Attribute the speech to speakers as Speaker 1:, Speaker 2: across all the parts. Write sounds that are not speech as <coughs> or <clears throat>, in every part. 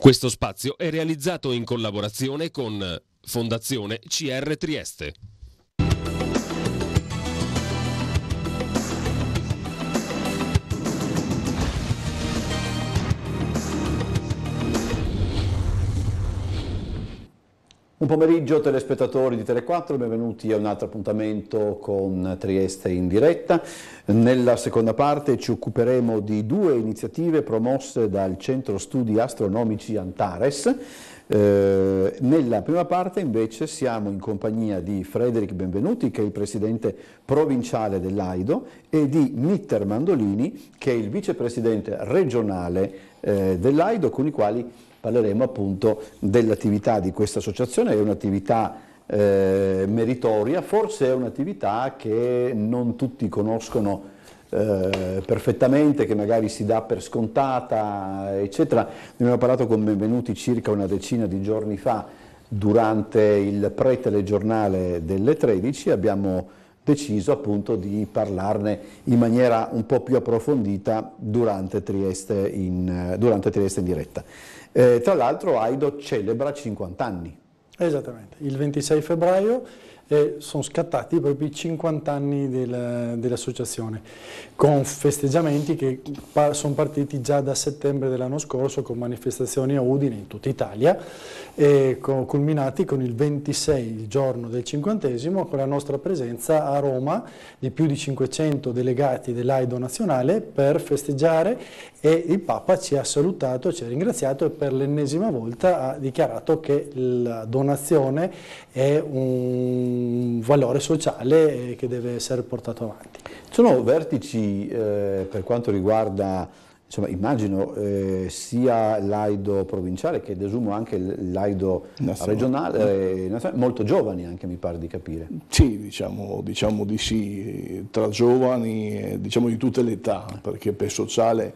Speaker 1: Questo spazio è realizzato in collaborazione con Fondazione CR Trieste.
Speaker 2: Buon pomeriggio telespettatori di Tele4, benvenuti a un altro appuntamento con Trieste in diretta. Nella seconda parte ci occuperemo di due iniziative promosse dal Centro Studi Astronomici Antares. Eh, nella prima parte invece siamo in compagnia di Frederic Benvenuti, che è il presidente provinciale dell'AIDO, e di Mitter Mandolini, che è il vicepresidente regionale eh, dell'AIDO, con i quali parleremo appunto dell'attività di questa associazione, è un'attività eh, meritoria, forse è un'attività che non tutti conoscono eh, perfettamente, che magari si dà per scontata, eccetera. Ne abbiamo parlato con benvenuti circa una decina di giorni fa durante il pre-telegiornale delle 13, abbiamo deciso appunto di parlarne in maniera un po' più approfondita durante Trieste in, durante Trieste in diretta. Eh, tra l'altro Aido celebra 50 anni.
Speaker 3: Esattamente, il 26 febbraio eh, sono scattati proprio i 50 anni del, dell'associazione, con festeggiamenti che pa sono partiti già da settembre dell'anno scorso con manifestazioni a Udine in tutta Italia, e co culminati con il 26, il giorno del cinquantesimo, con la nostra presenza a Roma di più di 500 delegati dell'AIDO nazionale per festeggiare e il Papa ci ha salutato, ci ha ringraziato e per l'ennesima volta ha dichiarato che la donazione è un valore sociale eh, che deve essere portato avanti. Sono
Speaker 2: vertici eh, per quanto riguarda, insomma, immagino, eh, sia l'Aido provinciale che desumo anche l'Aido regionale, eh, molto
Speaker 4: giovani anche mi pare di capire. Sì, diciamo, diciamo di sì, tra giovani, diciamo di tutte le età, perché per sociale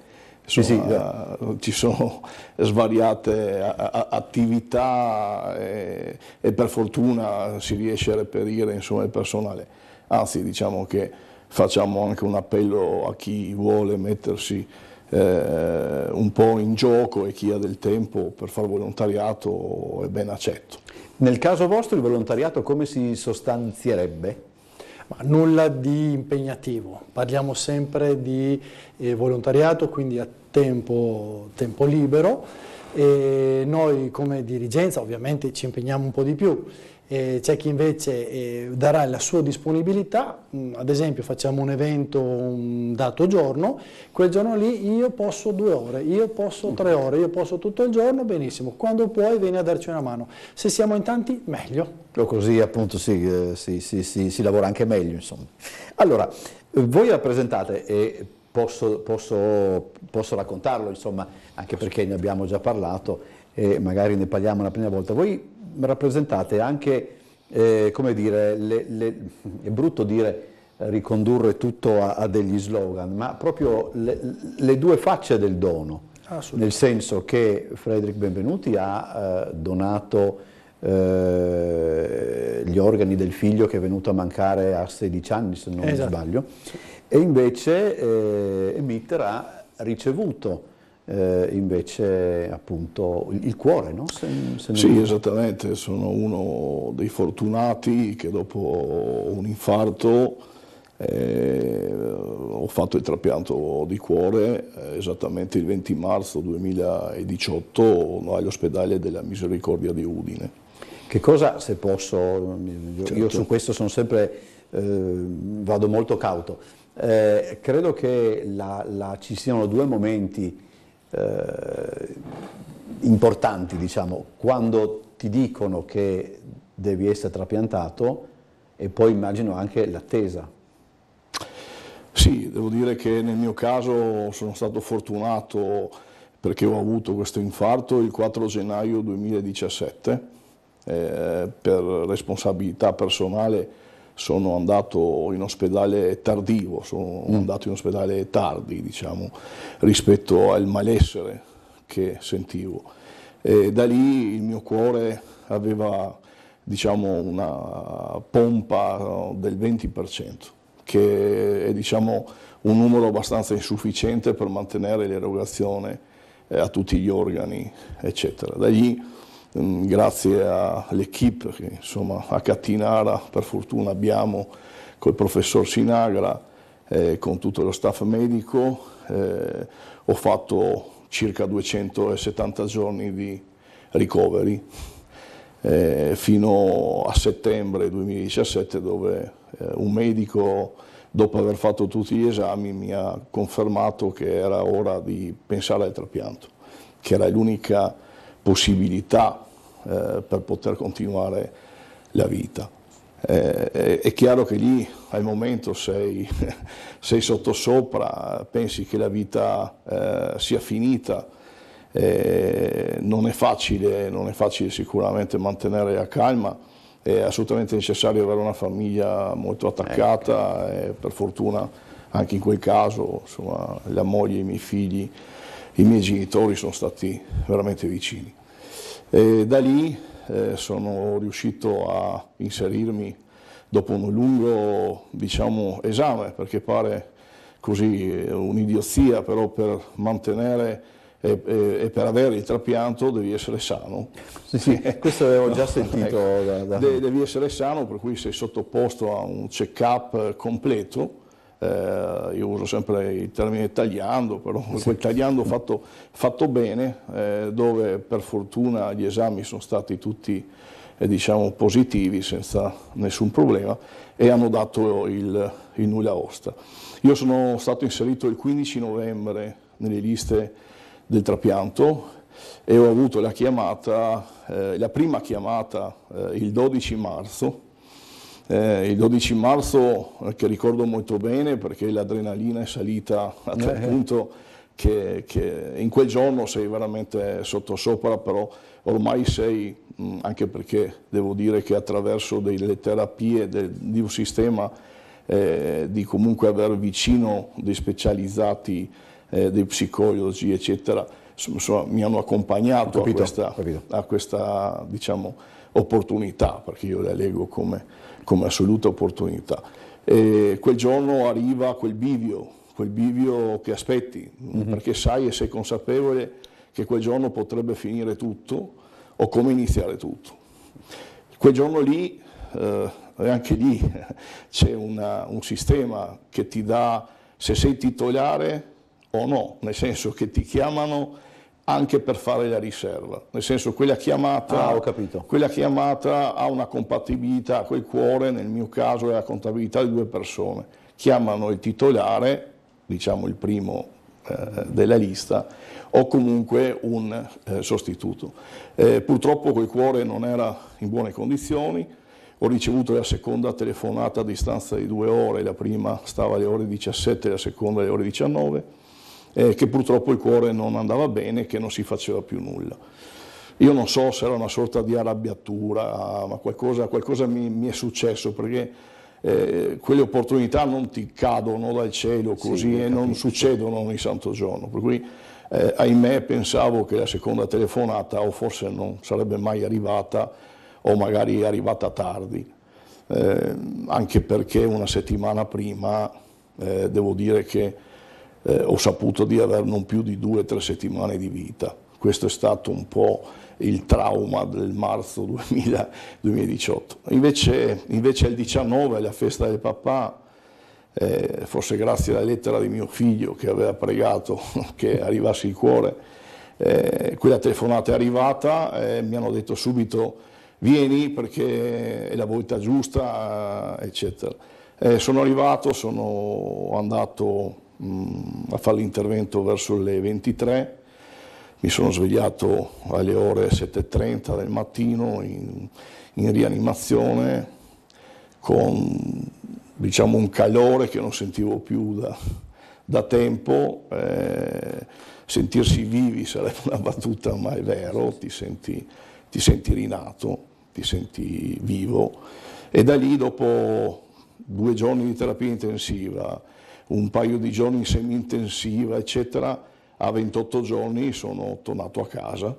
Speaker 4: Insomma, sì, sì, eh, ci sono svariate attività e, e, per fortuna si riesce a reperire insomma, il personale. Anzi, diciamo che facciamo anche un appello a chi vuole mettersi eh, un po' in gioco e chi ha del tempo per fare volontariato è ben accetto. Nel caso vostro il
Speaker 2: volontariato
Speaker 3: come si sostanzierebbe? Ma nulla di impegnativo, parliamo sempre di eh, volontariato, quindi a tempo, tempo libero. E noi come dirigenza ovviamente ci impegniamo un po' di più, eh, c'è chi invece eh, darà la sua disponibilità, mm, ad esempio facciamo un evento un dato giorno, quel giorno lì io posso due ore, io posso tre ore, io posso tutto il giorno, benissimo, quando puoi vieni a darci una mano, se siamo in tanti meglio.
Speaker 2: O così appunto si, eh, si, si, si lavora anche meglio insomma. Allora, voi rappresentate e posso, posso, posso raccontarlo insomma, anche perché ne abbiamo già parlato e magari ne parliamo la prima volta, voi rappresentate anche, eh, come dire, le, le, è brutto dire ricondurre tutto a, a degli slogan, ma proprio le, le due facce del dono, nel senso che Frederick Benvenuti ha eh, donato eh, gli organi del figlio che è venuto a mancare a 16 anni, se non esatto. mi sbaglio, e invece eh, Mitter ha ricevuto eh, invece
Speaker 4: appunto il cuore, no? Se, se sì, esattamente, sono uno dei fortunati che dopo un infarto eh, ho fatto il trapianto di cuore eh, esattamente il 20 marzo 2018 no, all'ospedale della Misericordia di Udine. Che cosa, se posso,
Speaker 2: io, certo. io su questo sono sempre, eh, vado molto cauto, eh, credo che la, la, ci siano due momenti eh, importanti, diciamo, quando ti dicono che devi essere
Speaker 4: trapiantato e poi immagino anche l'attesa. Sì, devo dire che nel mio caso sono stato fortunato perché ho avuto questo infarto il 4 gennaio 2017 eh, per responsabilità personale sono andato in ospedale tardivo, sono mm. andato in ospedale tardi, diciamo, rispetto al malessere che sentivo. E da lì il mio cuore aveva, diciamo, una pompa eh, del 20%, che è, diciamo, un numero abbastanza insufficiente per mantenere l'erogazione eh, a tutti gli organi, eccetera. Da lì Mm, grazie all'equipe che insomma, a Cattinara per fortuna abbiamo col professor Sinagra, eh, con tutto lo staff medico, eh, ho fatto circa 270 giorni di ricoveri eh, fino a settembre 2017 dove eh, un medico dopo aver fatto tutti gli esami mi ha confermato che era ora di pensare al trapianto, che era l'unica possibilità eh, per poter continuare la vita. Eh, è, è chiaro che lì al momento sei, <laughs> sei sottosopra, pensi che la vita eh, sia finita, eh, non è, facile, non, è facile, sicuramente mantenere la calma, è assolutamente necessario avere una famiglia molto attaccata, e ecco. eh, per fortuna anche in quel caso insomma, la moglie e i miei figli i miei genitori sono stati veramente vicini. E da lì eh, sono riuscito a inserirmi dopo un lungo diciamo, esame, perché pare così eh, un'idiozia, però per mantenere e, e, e, per avere il trapianto devi essere sano. Sì, sì, <laughs> questo avevo già ecco. sentito. Da, da... De, devi essere sano, per cui sei sottoposto a un check-up completo eh, io uso sempre il termine tagliando, però quel tagliando fatto, fatto bene, eh, dove per fortuna gli esami sono stati tutti eh, diciamo, positivi senza nessun problema e hanno dato il, il nulla osta. Io sono stato inserito il 15 novembre nelle liste del trapianto e ho avuto la chiamata, eh, la prima chiamata eh, il 12 marzo eh, il 12 marzo, eh, che ricordo molto bene perché l'adrenalina è salita a tal eh. punto che, che, in quel giorno sei veramente sottosopra, però ormai sei, mm, anche perché devo dire che attraverso delle terapie de, di un sistema eh, di comunque avere vicino dei specializzati, eh, dei psicologi, eccetera, insomma, mi hanno accompagnato capito, a questa, a questa diciamo, opportunità, perché io la leggo come, come assoluta opportunità. E quel giorno arriva quel bivio, quel bivio che aspetti, mm-hmm. perché sai e sei consapevole che quel giorno potrebbe finire tutto o come iniziare tutto. Quel giorno lì, eh, anche lì, <laughs> c'è una, un sistema che ti dà se sei titolare o no, nel senso che ti chiamano anche per fare la riserva, nel senso quella chiamata, ah, quella chiamata ha una compatibilità col cuore, nel mio caso è la contabilità di due persone, chiamano il titolare, diciamo il primo eh, della lista, o comunque un eh, sostituto. Eh, purtroppo quel cuore non era in buone condizioni, ho ricevuto la seconda telefonata a distanza di due ore, la prima stava alle ore 17, la seconda alle ore 19 eh, che purtroppo il cuore non andava bene e che non si faceva più nulla. Io non so se era una sorta di arrabbiatura, ma qualcosa, qualcosa mi, mi, è successo perché eh, quelle opportunità non ti cadono dal cielo così sì, e non succedono ogni santo giorno. Per cui, eh, ahimè, pensavo che la seconda telefonata o forse non sarebbe mai arrivata o magari è arrivata tardi, eh, anche perché una settimana prima eh, devo dire che eh, ho saputo di avere non più di due o tre settimane di vita. Questo è stato un po' il trauma del marzo 2000, <laughs> 2018. Invece, invece, il 19, la festa del papà, eh, forse grazie alla lettera di mio figlio che aveva pregato <laughs> che arrivasse il cuore, eh, quella telefonata è arrivata e mi hanno detto subito vieni perché è la volta giusta, eccetera. Eh, sono arrivato, sono andato Mm, a fare l'intervento verso le 23, mi sono svegliato alle ore 7.30 del mattino in, in rianimazione con diciamo, un calore che non sentivo più da, da tempo. Eh, sentirsi vivi sarebbe una battuta, ma è vero, ti senti, ti senti rinato, ti senti vivo. E da lì, dopo due giorni di terapia intensiva, un paio di giorni in semi-intensiva, eccetera, a 28 giorni sono tornato a casa.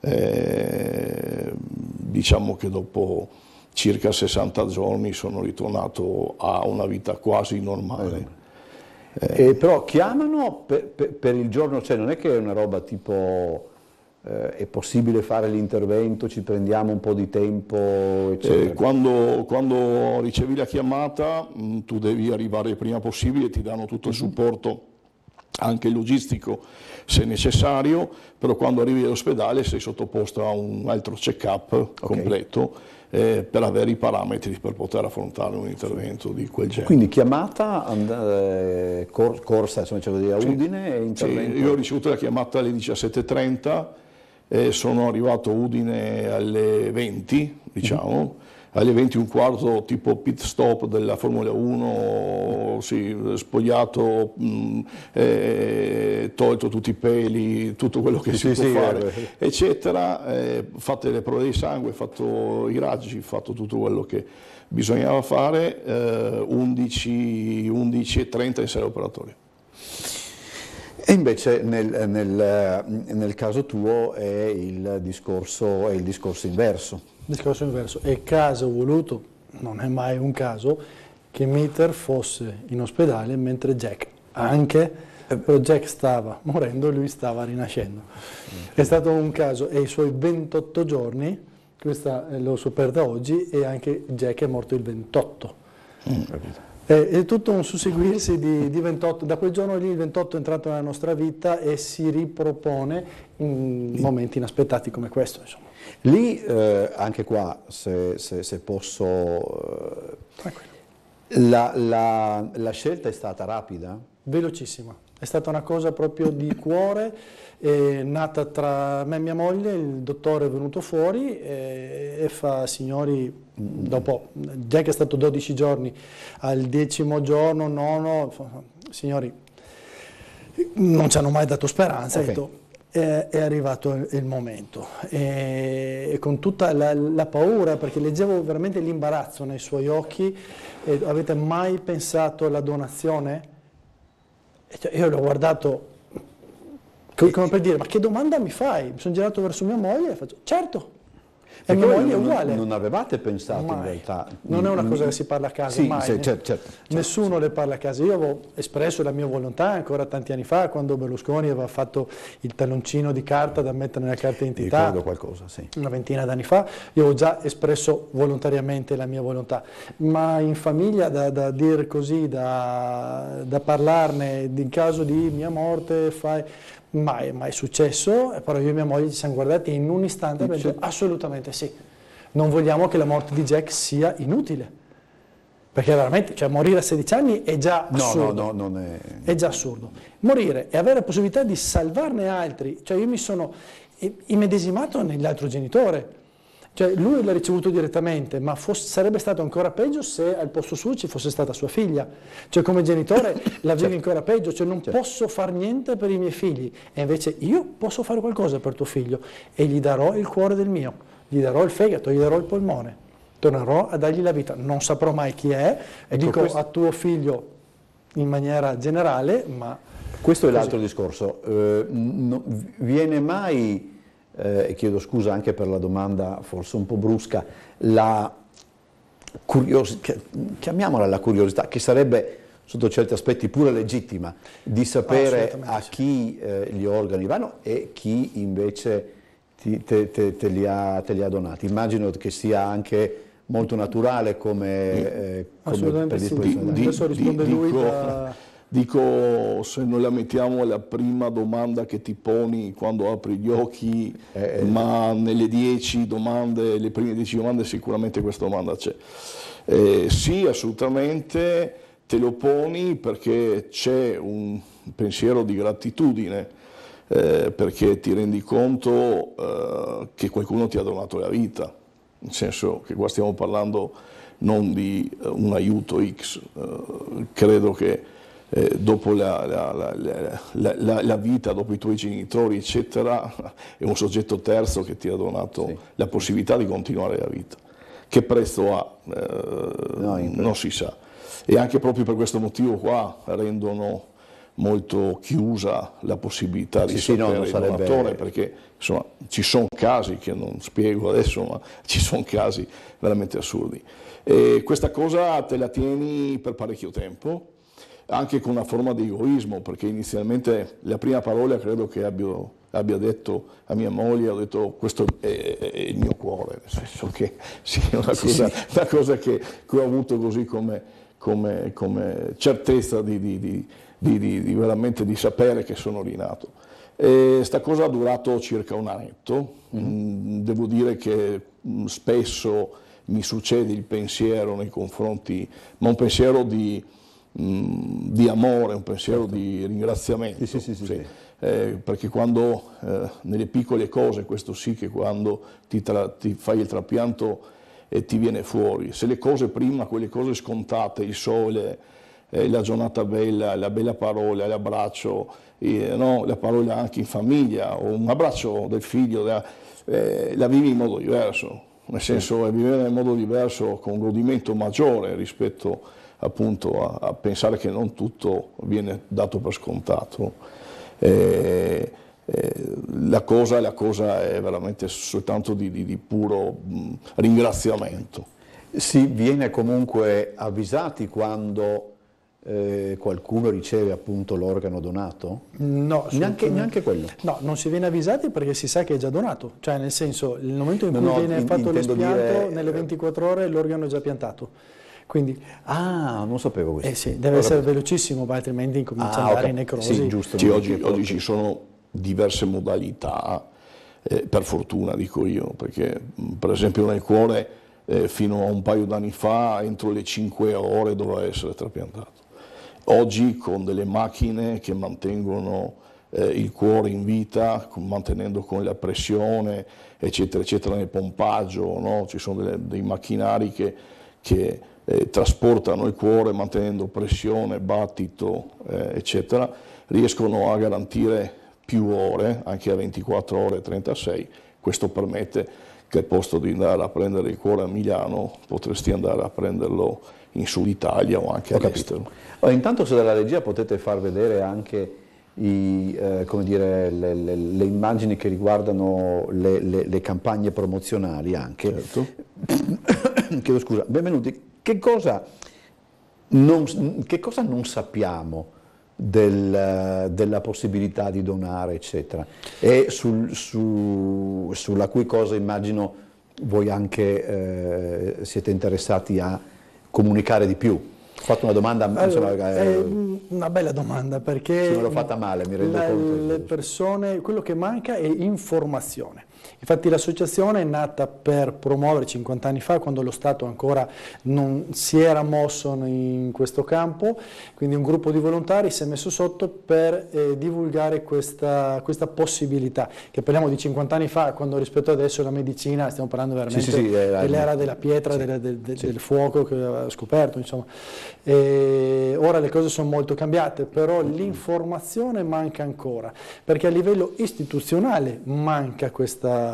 Speaker 4: Eh, diciamo che dopo circa 60 giorni sono ritornato a una vita quasi normale. Eh. Eh, però chiamano per, per, per, il giorno, cioè non è che è una roba tipo
Speaker 2: eh, è possibile fare l'intervento, ci prendiamo un po' di tempo, Eh,
Speaker 4: quando, quando, ricevi la chiamata mh, mm, tu devi arrivare il prima possibile, ti danno tutto il mhm. supporto anche logistico se necessario, però quando arrivi all'ospedale sei sottoposto a un altro check-up okay. completo eh, per avere i parametri per poter affrontare un intervento di quel genere. Quindi chiamata, and- eh, cor- corsa, insomma, c'è a Udine sì. e intervento? Sì, io ho ricevuto la chiamata alle 17.30 eh, sono arrivato a Udine alle 20, diciamo, mm-hmm. alle 20 un quarto tipo pit stop della Formula 1, sì, spogliato, mh, mm, eh, tolto tutti i peli, tutto quello che sì, si sì, può fare, eh, eccetera, fatte le prove di sangue, fatto i raggi, fatto tutto quello che bisognava fare, 11, eh, 11.30 in sei operatori.
Speaker 2: E invece nel, nel, eh, nel caso tuo è il, discorso, è il discorso inverso.
Speaker 3: Discorso inverso. E caso voluto, non è mai un caso, che Mitter fosse in ospedale mentre Jack anche eh. però Jack stava morendo e lui stava rinascendo. È stato un caso e i suoi 28 giorni, questa eh, l'ho superda oggi, e anche Jack è morto il 28. Mm. Eh, è tutto un susseguirsi di, di 28, da quel giorno lì il 28 è entrato nella nostra vita e si ripropone in momenti inaspettati come questo. Insomma.
Speaker 2: Lì, eh, anche qua, se, se, se posso... Eh, la, la, la scelta è stata rapida?
Speaker 3: Velocissima, è stata una cosa proprio di cuore è nata tra me e mia moglie, il dottore è venuto fuori e, eh, e fa signori dopo, già che è stato 12 giorni, al decimo giorno, nono, signori non ci hanno mai dato speranza, okay. detto, è, arrivato il momento e, con tutta la, la, paura perché leggevo veramente l'imbarazzo nei suoi occhi avete mai pensato alla donazione? Cioè, io l'ho guardato come, come per dire, ma che domanda mi fai? Mi sono girato verso mia moglie e faccio, certo, e mia moglie è uguale. Non avevate pensato mai. in realtà. Non è una cosa che si parla a casa, sì, mai. Sì, certo, certo, Nessuno certo. le parla a casa. Io avevo espresso la mia volontà ancora tanti anni fa, quando Berlusconi aveva fatto il talloncino di carta da mettere nella carta d'identità. Ricordo qualcosa, sì. Una ventina d'anni fa, io avevo già espresso volontariamente la mia volontà. Ma in famiglia, da, da dire così, da, da parlarne, in caso di mia morte, fai mai, mai successo, eh, però io e mia moglie ci siamo guardati in un istante e abbiamo detto assolutamente sì. Non vogliamo che la morte di Jack sia inutile. Perché veramente, cioè morire a 16 anni è già assurdo. No, no, no, è... è... già assurdo. Morire e avere la possibilità di salvarne altri, cioè io mi sono immedesimato nell'altro genitore. Cioè lui l'ha ricevuto direttamente, ma fosse, sarebbe stato ancora peggio se al posto suo ci fosse stata sua figlia. Cioè come genitore la vivi certo. ancora peggio, cioè non certo. posso fare niente per i miei figli. E invece io posso fare qualcosa per tuo figlio e gli darò il cuore del mio, gli darò il fegato, gli darò il polmone. Tornerò a dargli la vita. Non saprò mai chi è, e ecco dico questo. a tuo figlio in maniera generale, ma...
Speaker 2: Questo così. è l'altro discorso. Eh, no, viene mai eh, e chiedo scusa anche per la domanda forse un po' brusca, la curiosità, chiamiamola la curiosità, che sarebbe sotto certi aspetti pure legittima, di sapere ah, a chi eh, gli organi vanno e chi invece ti, te, te, te, li ha, te, li ha, donati. Immagino che sia anche molto
Speaker 4: naturale come, eh,
Speaker 2: come predisposizione. Di, di, Adesso risponde lui dico, da...
Speaker 4: Dico, se non la mettiamo alla prima domanda che ti poni quando apri gli occhi, eh, eh, ma nelle dieci domande, le prime dieci domande sicuramente questa domanda c'è. Eh, sì, assolutamente, te lo poni perché c'è un pensiero di gratitudine, eh, perché ti rendi conto eh, che qualcuno ti ha donato la vita, nel senso che qua stiamo parlando non di eh, un aiuto X, credo che eh, dopo la, la, la, la, vita, dopo i tuoi genitori, eccetera, <laughs> è un soggetto terzo che ti ha donato sì. la possibilità di continuare la vita. Che prezzo ha? Eh, no, non si sa. E anche proprio per questo motivo qua rendono molto chiusa la possibilità sì, di sì, sapere no, sarebbe... il donatore, perché insomma, ci sono casi che non spiego adesso, ma <laughs> ci sono casi veramente assurdi. E questa cosa te la tieni per parecchio tempo anche con una forma di egoismo, perché inizialmente la prima parola credo che abbia, abbia detto a mia moglie, ho detto questo è, è, il mio cuore, nel senso che <laughs> sì, è una cosa, sì, sì. Una cosa che, che, ho avuto così come, come, come certezza di, di, di, di, veramente di sapere che sono rinato. E sta cosa ha durato circa un annetto, mm-hmm. mm. devo dire che mm, spesso mi succede il pensiero nei confronti, ma un pensiero di di amore, un pensiero certo. di ringraziamento. Sì, sì, sì, eh, perché quando eh, nelle piccole cose, questo sì che quando ti, tra, ti fai il trapianto e ti viene fuori, se le cose prima, quelle cose scontate, il sole, eh, la giornata bella, la bella parola, l'abbraccio, eh, no? la parola anche in famiglia, o un abbraccio del figlio, la, eh, la vivi in modo diverso, nel senso sì. è vivere in modo diverso con un godimento maggiore rispetto a appunto a, a pensare che non tutto viene dato per scontato. Eh, eh la, cosa, la, cosa, è veramente soltanto di, di, di puro ringraziamento. Si viene comunque avvisati quando eh, qualcuno riceve
Speaker 2: appunto l'organo donato?
Speaker 3: No, neanche, neanche, quello. No, non si viene avvisati perché si sa che è già donato, cioè nel senso, il momento in cui no, no, viene in, fatto l'espianto, dire... nelle 24 ore l'organo è già piantato. Quindi, ah, non sapevo questo. Eh sì, deve allora, essere velocissimo, altrimenti incomincia ah, ad andare okay. in necrosi. Sì, giusto. Sì, oggi,
Speaker 4: oggi ci sono diverse modalità, eh, per fortuna dico io, perché mm, per esempio nel cuore eh, fino a un paio d'anni fa entro le 5 ore doveva essere trapiantato. Oggi con delle macchine che mantengono eh, il cuore in vita, mantenendo con la pressione, eccetera, eccetera, nel pompaggio, no? ci sono delle, dei macchinari che, che eh, trasportano il cuore mantenendo pressione, battito, eh, eccetera, riescono a garantire più ore, anche a 24 ore e 36. Questo permette che al posto di andare a prendere il cuore a Milano potresti andare a prenderlo in Sud Italia o anche Ho all'estero. Oh, intanto se dalla regia potete far
Speaker 2: vedere anche i, eh, dire, le, le, le, immagini che riguardano le, le campagne promozionali anche. Certo. <coughs> Chiedo scusa, benvenuti. Che cosa non, che cosa non sappiamo? Del, della possibilità di donare, eccetera, e sul, su, sulla cui cosa immagino voi anche eh, siete interessati a comunicare di più. Ho fatto una domanda, allora, insomma, eh, è
Speaker 3: una bella domanda perché se l'ho fatta male, mi rendo conto. Le persone, quello che manca è informazione. Infatti l'associazione è nata per promuovere 50 anni fa, quando lo Stato ancora non si era mosso in questo campo, quindi un gruppo di volontari si è messo sotto per eh, divulgare questa, questa, possibilità, che parliamo di 50 anni fa, quando rispetto adesso la medicina stiamo parlando veramente sì, sì, eh, sì, dell'era eh, della pietra, della, del, del, del, fuoco che aveva scoperto, insomma. E ora le cose sono molto cambiate, però l'informazione manca ancora, perché a livello istituzionale manca questa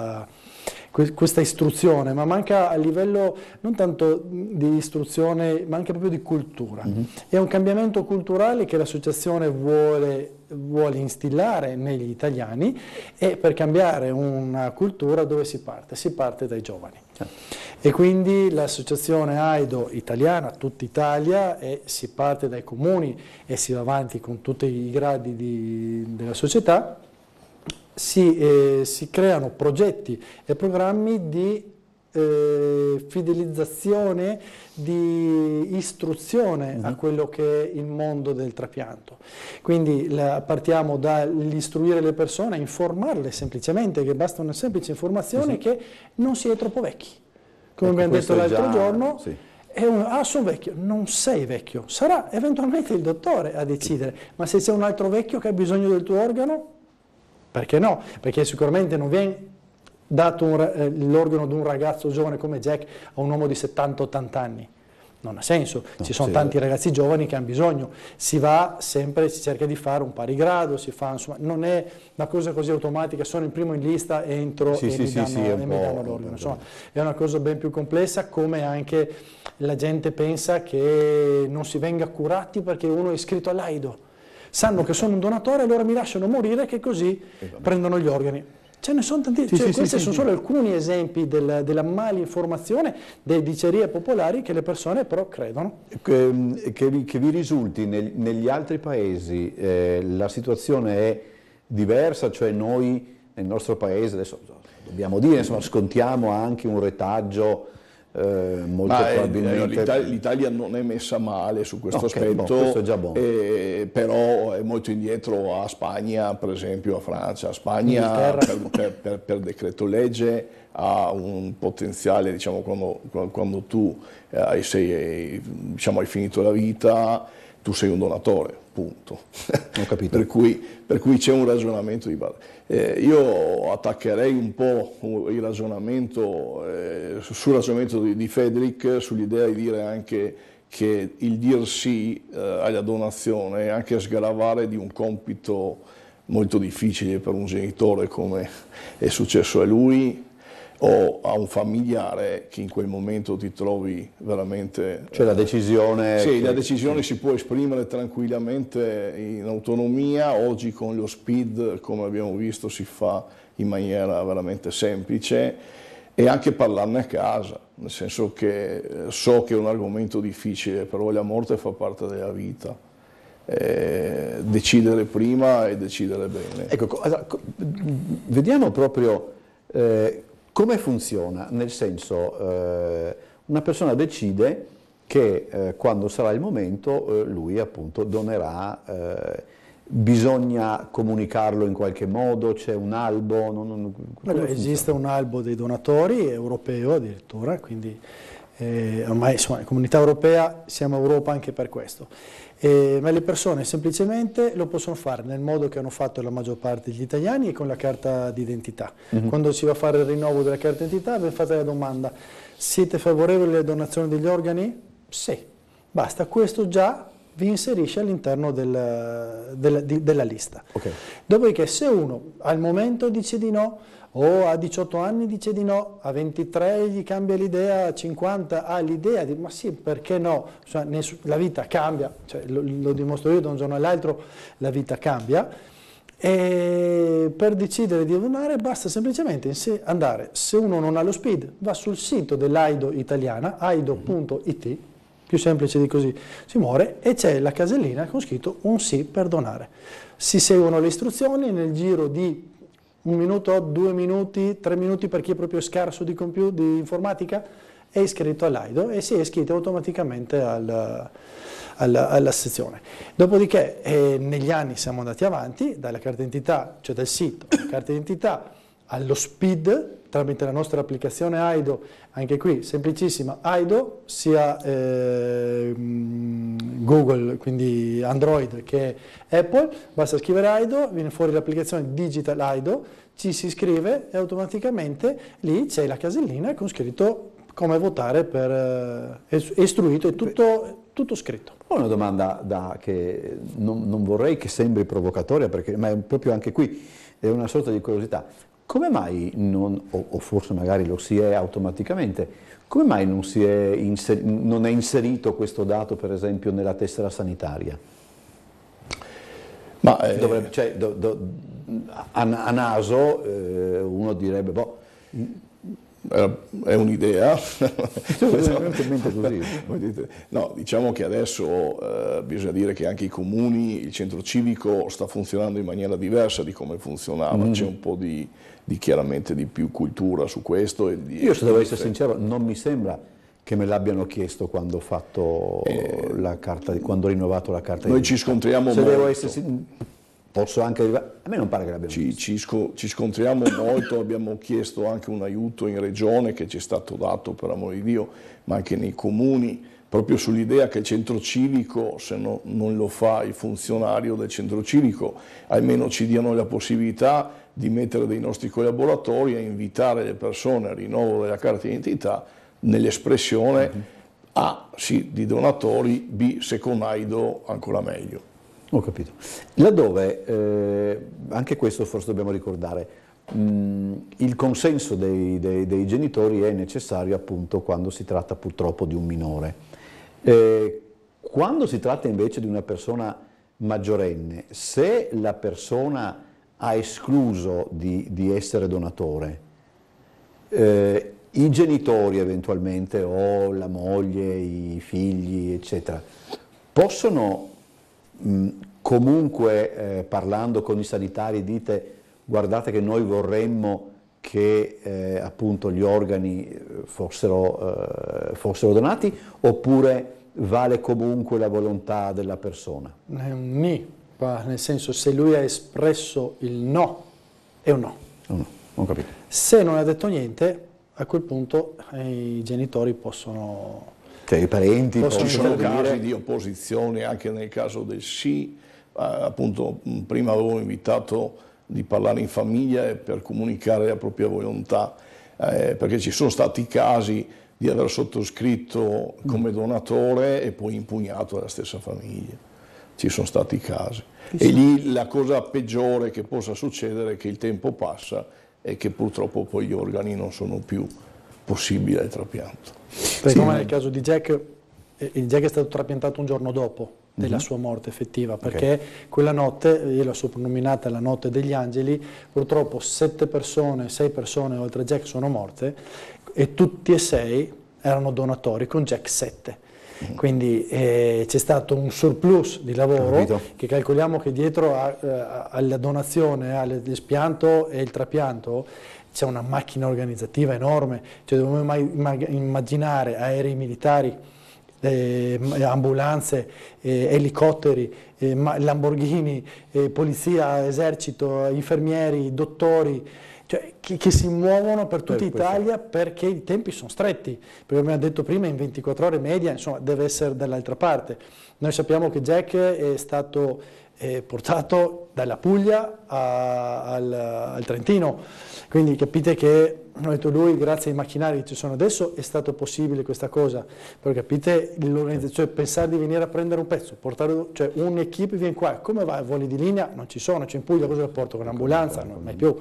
Speaker 3: questa, istruzione, ma manca a livello non tanto di istruzione, ma anche proprio di cultura. Mm -hmm. È un cambiamento culturale che l'associazione vuole, vuole, instillare negli italiani e per cambiare una cultura dove si parte? Si parte dai giovani. Certo. E quindi l'associazione AIDO italiana, tutta Italia, e si parte dai comuni e si va avanti con tutti i gradi di, della società, si, eh, si creano progetti e programmi di eh, fidelizzazione, di istruzione uh -huh. a mhm. quello che è il mondo del trapianto. Quindi la, partiamo dall'istruire le persone, informarle semplicemente, che basta una semplice informazione uh mhm. -huh. che non si è troppo vecchi. Come ecco, abbiamo detto l'altro già... giorno, sì. Un, ah, sono vecchio, non sei vecchio, sarà eventualmente il dottore a decidere, ma se c'è un altro vecchio che ha bisogno del tuo organo, perché no? Perché sicuramente non viene dato eh, l'organo di un ragazzo giovane come Jack a un uomo di 70-80 anni. Non ha senso, no, ci sono sì, tanti ragazzi giovani che hanno bisogno, si va sempre, si cerca di fare un pari grado, si fa, insomma, non è una cosa così automatica, sono il primo in lista, entro sì, e, sì, mi, danno, sì, e mi danno l'organo, insomma, è una cosa ben più complessa come anche la gente pensa che non si venga curati perché uno è iscritto all'AIDO sanno che sono un donatore e loro mi lasciano morire che così eh, prendono gli organi. Ce ne sono tantissimi, sì, cioè, sì, questi sì, sono solo alcuni esempi del, della malinformazione, delle dicerie popolari che le persone però credono.
Speaker 2: Che, che, vi, che vi, risulti neg, negli altri paesi eh, la situazione è diversa, cioè noi nel nostro paese, adesso dobbiamo dire, insomma, scontiamo anche un retaggio eh, molto Ma, eh, probabilmente... Eh, L'Italia,
Speaker 4: L'Italia, non è messa male su questo okay, aspetto, boh, questo è buono. Eh, però è molto indietro a Spagna, per esempio a Francia. Spagna per, per, per, per, decreto legge ha un potenziale, diciamo, quando, quando tu eh, sei, eh, diciamo, hai finito la vita, tu sei un donatore punto. Ho capito. <laughs> per, cui, per, cui, c'è un ragionamento di base. Eh, io attaccherei un po' il ragionamento, eh, sul ragionamento di, di Federic, sull'idea di dire anche che il dir sì eh, alla donazione è anche sgravare di un compito molto difficile per un genitore come è successo a lui o a un familiare che in quel momento ti trovi veramente... Cioè la eh, decisione... Sì, che... la decisione si può esprimere tranquillamente in autonomia, oggi con lo speed come abbiamo visto si fa in maniera veramente semplice e anche parlarne a casa, nel senso che eh, so che è un argomento difficile, però la morte fa parte della vita. Eh, decidere prima e decidere bene. Ecco, vediamo proprio
Speaker 2: eh, come funziona? Nel senso, eh, una persona decide che eh, quando sarà il momento eh, lui appunto donerà, eh, bisogna comunicarlo in qualche modo, c'è un albo? Non,
Speaker 3: non, esiste un albo dei donatori europeo addirittura, quindi eh, ormai insomma, comunità europea, siamo Europa anche per questo. Eh, ma le persone semplicemente lo possono fare nel modo che hanno fatto la maggior parte degli italiani e con la carta d'identità. Mm -hmm. Quando si va a fare il rinnovo della carta d'identità vi fate la domanda, siete favorevoli alla donazione degli organi? Sì, basta, questo già vi inserisce all'interno del, del, della lista. Okay. Dopodiché se uno al momento dice di no, o a 18 anni dice di no, a 23 gli cambia l'idea, a 50 ha l'idea di ma sì, perché no? Cioè, la vita cambia, cioè, lo, lo dimostro io da un giorno all'altro, la vita cambia. E per decidere di donare basta semplicemente andare, se uno non ha lo speed, va sul sito dell'AIDO italiana, aido.it, più semplice di così, si muore e c'è la casellina con scritto un sì per donare. Si seguono le istruzioni nel giro di un minuto, due minuti, tre minuti per chi è proprio scarso di, computer, di informatica, è iscritto all'AIDO e si è iscritto automaticamente al, alla, alla, sezione. Dopodiché eh, negli anni siamo andati avanti, dalla carta d'identità, cioè dal sito, alla carta d'identità, allo SPID, tramite la nostra applicazione AIDO anche qui, semplicissima, Aido, sia eh, Google, quindi Android che Apple, basta scrivere Aido, viene fuori l'applicazione Digital Aido, ci si iscrive e automaticamente lì c'è la casellina con scritto come votare per eh, istruito, è tutto, tutto scritto.
Speaker 2: Ho una domanda da, che non, non, vorrei che sembri provocatoria, perché, ma è proprio anche qui, è una sorta di curiosità come mai non, o, o, forse magari lo si è automaticamente, come mai non, è, inser, non, è inserito questo dato per esempio nella tessera sanitaria? Ma, eh, Dovrebbe, cioè, do, do, a, a, naso eh, uno direbbe,
Speaker 4: boh, eh, è un'idea. <laughs> Esatto. no, diciamo che adesso eh, bisogna dire che anche i comuni, il centro civico sta funzionando in maniera diversa di come funzionava, mm. c'è un po' di, di, chiaramente di più cultura su questo. Di, Io se devo essere sincero non mi sembra che me l'abbiano chiesto
Speaker 2: quando ho fatto eh, la carta, quando ho rinnovato la carta. Noi di ci scontriamo se molto. Devo essere,
Speaker 4: Posso anche arrivare? A me non pare che l'abbiamo ci, ci, sco- ci, scontriamo molto, abbiamo chiesto anche un aiuto in regione che ci è stato dato per amore di Dio, ma anche nei comuni, proprio sull'idea che il centro civico, se no, non lo fa il funzionario del centro civico, almeno ci diano la possibilità di mettere dei nostri collaboratori a invitare le persone al rinnovo della carta d'identità nell'espressione mm-hmm. A, sì, di donatori, B, secondaido, ancora meglio.
Speaker 2: Ho capito. Laddove, eh, anche questo forse dobbiamo ricordare, mh, mm, il consenso dei, dei, dei, genitori è necessario appunto quando si tratta purtroppo di un minore. Eh, quando si tratta invece di una persona maggiorenne, se la persona ha escluso di, di essere donatore, eh, i genitori eventualmente o la moglie, i figli, eccetera, possono Mm, comunque eh, parlando con i sanitari dite guardate che noi vorremmo che eh, appunto gli organi eh, fossero, eh, fossero, donati oppure vale comunque la volontà della persona?
Speaker 3: È un ni, nel senso se lui ha espresso il no, è un no.
Speaker 2: no non capito.
Speaker 3: Se non ha detto niente, a quel punto eh, i genitori possono
Speaker 4: cioè i parenti possono Ci sono intervenire. casi di opposizione anche nel caso del sì, ah, appunto prima avevo invitato di parlare in famiglia per comunicare la propria volontà, eh, perché ci sono stati casi di aver sottoscritto come mm. donatore e poi impugnato dalla stessa famiglia. Ci sono stati casi. E lì la cosa peggiore che possa succedere è che il tempo passa e che purtroppo poi gli organi non sono più possibile trapianto.
Speaker 3: Perché sì, come nel caso di Jack, eh, il Jack è stato trapiantato un giorno dopo della mhm. sua morte effettiva, perché okay. quella notte, io l'ho soprannominata la notte degli angeli, purtroppo sette persone, sei persone oltre a Jack sono morte e tutti e sei erano donatori con Jack 7. Mhm. Quindi eh, c'è stato un surplus di lavoro Capito. che calcoliamo che dietro a, eh, a, alla donazione, all'espianto e il trapianto c'è una macchina organizzativa enorme, cioè dobbiamo mai immaginare aerei militari, eh, ambulanze, eh, elicotteri, eh, Lamborghini, eh, polizia, esercito, infermieri, dottori, cioè, che, che, si muovono per tutta per eh, Italia perché i tempi sono stretti, perché come abbiamo detto prima in 24 ore media insomma, deve essere dall'altra parte. Noi sappiamo che Jack è stato eh, portato dalla Puglia a, al, al, Trentino. Quindi capite che, ho detto lui, grazie ai macchinari che ci sono adesso è stato possibile questa cosa, però capite l'organizzazione, pensare di venire a prendere un pezzo, portare, cioè un'equipe viene qua, come va, voli di linea? Non ci sono, c'è in Puglia, cosa lo porto con l'ambulanza? Non mai più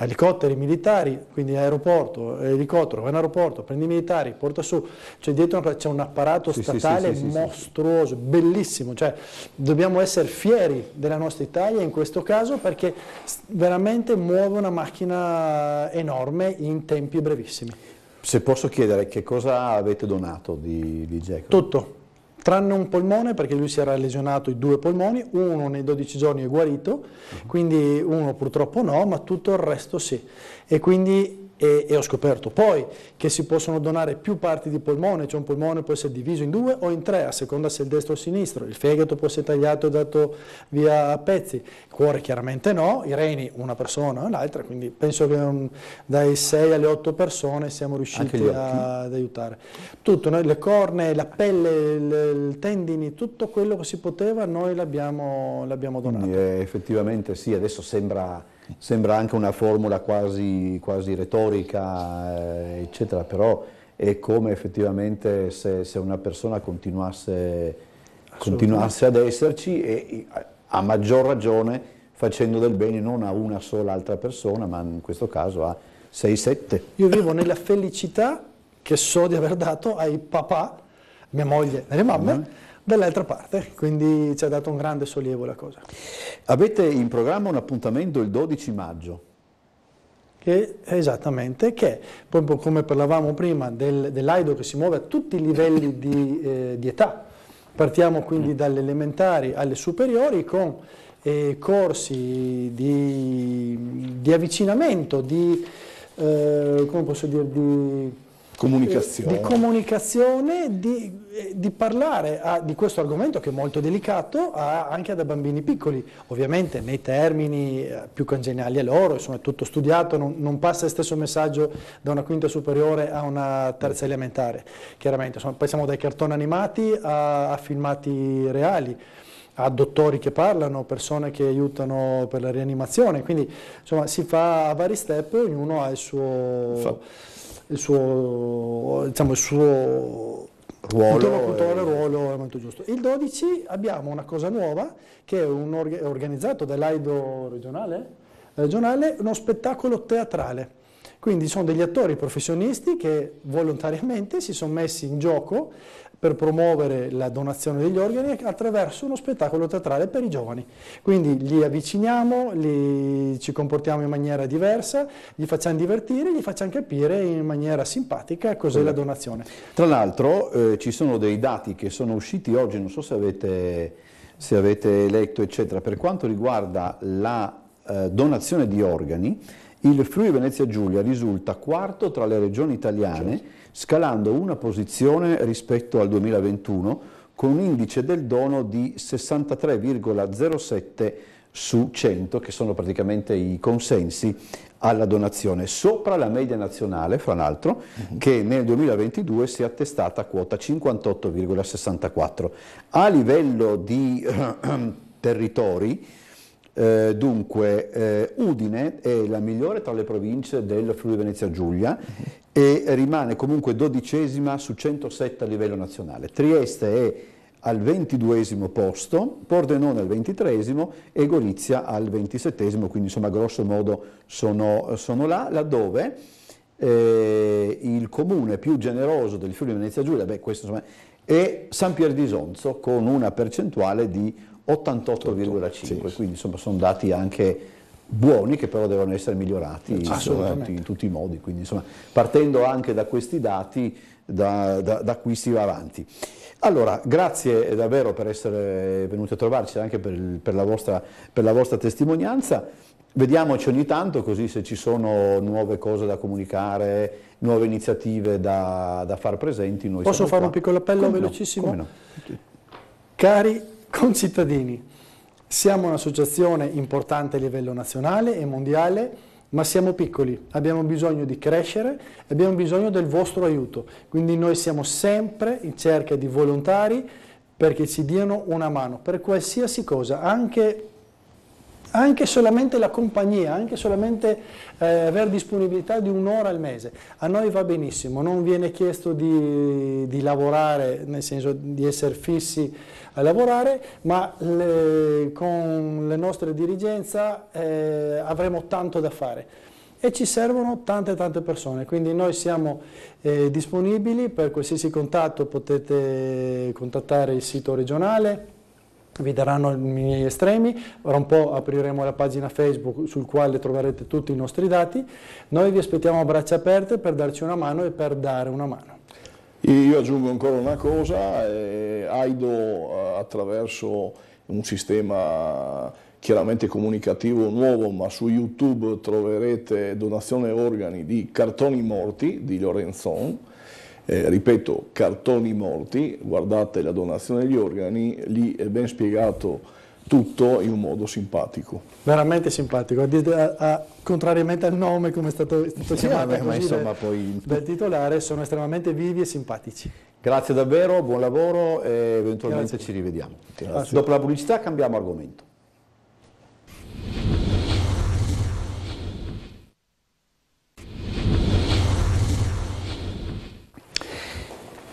Speaker 3: elicotteri militari, quindi aeroporto, elicottero, va in aeroporto, prendi i militari, porta su, cioè dietro c'è un apparato sì, statale sì, sì, mostruoso, bellissimo, cioè dobbiamo essere fieri della nostra Italia in questo caso perché veramente muove una macchina enorme in tempi brevissimi.
Speaker 2: Se posso chiedere che cosa avete donato di, di Jack?
Speaker 3: Tutto, tranne un polmone perché lui si era lesionato i due polmoni, uno nei 12 giorni è guarito, mhm. quindi uno purtroppo no, ma tutto il resto sì. E quindi e, e ho scoperto poi che si possono donare più parti di polmone, cioè un polmone può essere diviso in due o in tre, a seconda se il destro o il sinistro, il fegato può essere tagliato e dato via a pezzi, il cuore chiaramente no, i reni una persona o un'altra, quindi penso che um, dai 6 alle 8 persone siamo riusciti a, ad aiutare. Tutto, noi, le corne, la pelle, il, il tendini, tutto quello che si poteva noi l'abbiamo donato.
Speaker 2: Quindi, eh, effettivamente sì, adesso sembra sembra anche una formula quasi, quasi retorica, eh, eccetera, però è come effettivamente se, se una persona continuasse, continuasse, ad esserci e a maggior ragione facendo del bene non a una sola altra persona, ma in questo caso a 6-7.
Speaker 3: Io vivo nella felicità che so di aver dato ai papà, mia moglie e le mamme. Mm -hmm dall'altra parte, quindi ci ha dato un grande sollievo la cosa.
Speaker 2: Avete in programma un appuntamento il 12 maggio?
Speaker 3: Che, esattamente, che proprio come parlavamo prima del, dell'AIDO che si muove a tutti i livelli di, eh, di età, partiamo quindi mm. dalle elementari alle superiori con eh, corsi di, di avvicinamento, di, eh, come posso dire, di comunicazione. di comunicazione, di, eh, di parlare a, di questo argomento che è molto delicato a, anche da bambini piccoli, ovviamente nei termini eh, più congeniali a loro, insomma è tutto studiato, non, non passa il stesso messaggio da una quinta superiore a una terza elementare, chiaramente, insomma, passiamo dai cartoni animati a, a filmati reali a dottori che parlano, persone che aiutano per la rianimazione, quindi insomma si fa a vari step, ognuno ha il suo il suo, diciamo, il suo ruolo, il eh. ruolo è molto giusto. Il 12 abbiamo una cosa nuova che è un orga- organizzato dall'AIDO regionale, regionale, uno spettacolo teatrale. Quindi sono degli attori professionisti che volontariamente si sono messi in gioco per promuovere la donazione degli organi attraverso uno spettacolo teatrale per i giovani. Quindi li avviciniamo, li, ci comportiamo in maniera diversa, li facciamo divertire, li facciamo capire in maniera simpatica cos'è la donazione.
Speaker 2: Tra l'altro eh, ci sono dei dati che sono usciti oggi, non so se avete, se avete letto, eccetera, per quanto riguarda la eh, donazione di organi, il Friuli Venezia Giulia risulta quarto tra le regioni italiane certo scalando una posizione rispetto al 2021 con un indice del dono di 63,07 su 100, che sono praticamente i consensi alla donazione, sopra la media nazionale, fra l'altro, uh-huh. che nel 2022 si è attestata a quota 58,64. A livello di <clears throat> territori, eh, dunque, eh, Udine è la migliore tra le province del Friuli Venezia Giulia mhm e rimane comunque dodicesima su 107 a livello nazionale. Trieste è al 22 posto, Pordenone al 23 e Gorizia al 27, quindi insomma grosso modo sono, sono là, laddove eh, il comune più generoso del Friuli Venezia Giulia, beh, questo, insomma, è San Pier di Sonzo con una percentuale di 88,5, sì, sì. quindi insomma sono dati anche buoni che però devono essere migliorati eh, insomma, in tutti i modi, quindi insomma, partendo anche da questi dati da, da, da, qui si va avanti. Allora, grazie davvero per essere venuti a trovarci anche per, il, per, la, vostra, per la vostra testimonianza. Vediamoci ogni tanto così se ci sono nuove cose da comunicare, nuove iniziative da, da far presenti. Posso fare qua. un piccolo appello Come velocissimo? No.
Speaker 3: Cari concittadini, siamo un'associazione importante a livello nazionale e mondiale, ma siamo piccoli, abbiamo bisogno di crescere, abbiamo bisogno del vostro aiuto. Quindi noi siamo sempre in cerca di volontari perché ci diano una mano per qualsiasi cosa, anche, anche solamente la compagnia, anche solamente eh, avere disponibilità di un'ora al mese. A noi va benissimo, non viene chiesto di, di lavorare, nel senso di essere fissi lavorare, ma le, con le nostre dirigenza eh, avremo tanto da fare e ci servono tante tante persone, quindi noi siamo eh, disponibili per qualsiasi contatto, potete contattare il sito regionale, vi daranno i miei estremi, ora un po' apriremo la pagina Facebook sul quale troverete tutti i nostri dati, noi vi aspettiamo a braccia aperte per darci una mano e per dare una mano.
Speaker 4: Io aggiungo ancora una cosa, eh, Aido eh, attraverso un sistema chiaramente comunicativo nuovo, ma su YouTube troverete donazione organi di Cartoni Morti di Lorenzon, eh, ripeto, cartoni morti, guardate la donazione degli organi, lì è ben spiegato tutto in un modo
Speaker 3: simpatico. Veramente simpatico, a, a, contrariamente al nome come è stato, è stato sì, chiamato vabbè, ma insomma, del,
Speaker 2: poi... del
Speaker 3: titolare, sono estremamente vivi e simpatici.
Speaker 2: Grazie davvero, buon lavoro e eventualmente Grazie. ci rivediamo. Grazie. Dopo la pubblicità cambiamo argomento.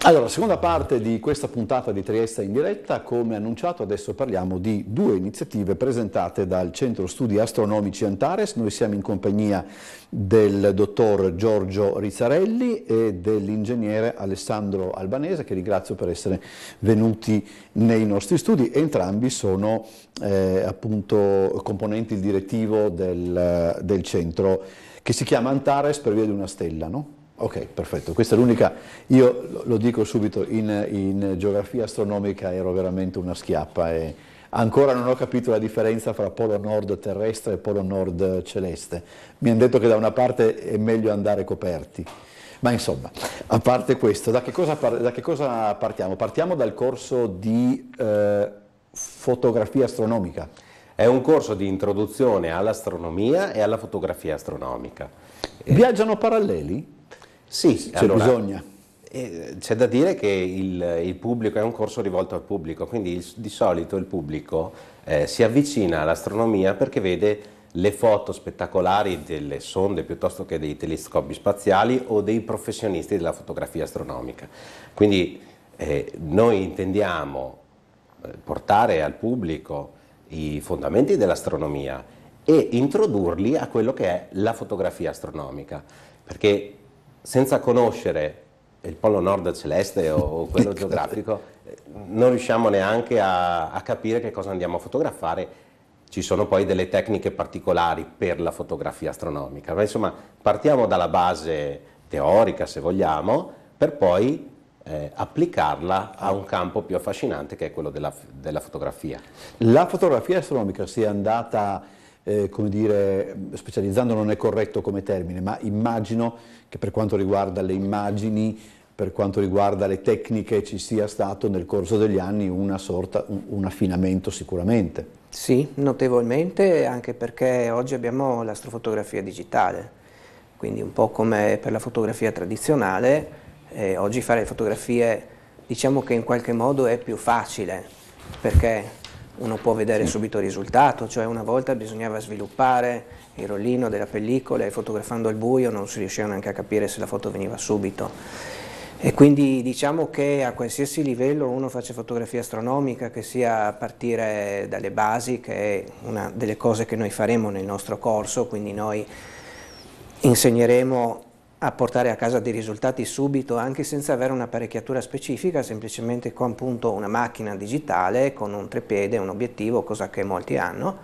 Speaker 2: Allora, seconda parte di questa puntata di Trieste in diretta, come annunciato adesso parliamo di due iniziative presentate dal Centro Studi Astronomici Antares, noi siamo in compagnia del dottor Giorgio Rizzarelli e dell'ingegnere Alessandro Albanese che ringrazio per essere venuti nei nostri studi, entrambi sono eh, appunto componenti il direttivo del, del centro che si chiama Antares per via di una stella, no? Ok, perfetto. Questa è l'unica, io lo dico subito, in, in, geografia astronomica ero veramente una schiappa e ancora non ho capito la differenza fra polo nord terrestre e polo nord celeste. Mi hanno detto che da una parte è meglio andare coperti. Ma insomma, a parte questo, da che cosa, par da che cosa partiamo?
Speaker 1: Partiamo dal corso di eh, fotografia astronomica. È un corso di introduzione all'astronomia e alla fotografia astronomica. Viaggiano paralleli? Sì, c'è allora, bisogno. Eh, c'è da dire che il, il, pubblico è un corso rivolto al pubblico, quindi il, di solito il pubblico eh, si avvicina all'astronomia perché vede le foto spettacolari delle sonde piuttosto che dei telescopi spaziali o dei professionisti della fotografia astronomica. Quindi eh, noi intendiamo eh, portare al pubblico i fondamenti dell'astronomia e introdurli a quello che è la fotografia astronomica, perché senza conoscere il polo nord celeste o quello <laughs> geografico, eh, non riusciamo neanche a, a, capire che cosa andiamo a fotografare. Ci sono poi delle tecniche particolari per la fotografia astronomica, ma insomma partiamo dalla base teorica, se vogliamo, per poi eh, applicarla a un campo più affascinante che è quello della, della fotografia.
Speaker 2: La fotografia astronomica si è andata, eh, come dire, specializzando non è corretto come termine, ma immagino che per quanto riguarda le immagini, per quanto riguarda le tecniche, ci sia stato nel corso degli anni una sorta, un, un affinamento sicuramente. Sì,
Speaker 5: notevolmente, anche perché oggi abbiamo l'astrofotografia digitale, quindi un po' come per la fotografia tradizionale, eh, oggi fare fotografie diciamo che in qualche modo è più facile, perché uno può vedere subito il risultato, cioè una volta bisognava sviluppare il rollino della pellicola e fotografando al buio non si riusciva neanche a capire se la foto veniva subito. E quindi diciamo che a qualsiasi livello uno faccia fotografia astronomica, che sia a partire dalle basi, che è una delle cose che noi faremo nel nostro corso, quindi noi insegneremo a portare a casa dei risultati subito anche senza avere un'apparecchiatura specifica, semplicemente con appunto una macchina digitale, con un treppiede, un obiettivo, cosa che molti hanno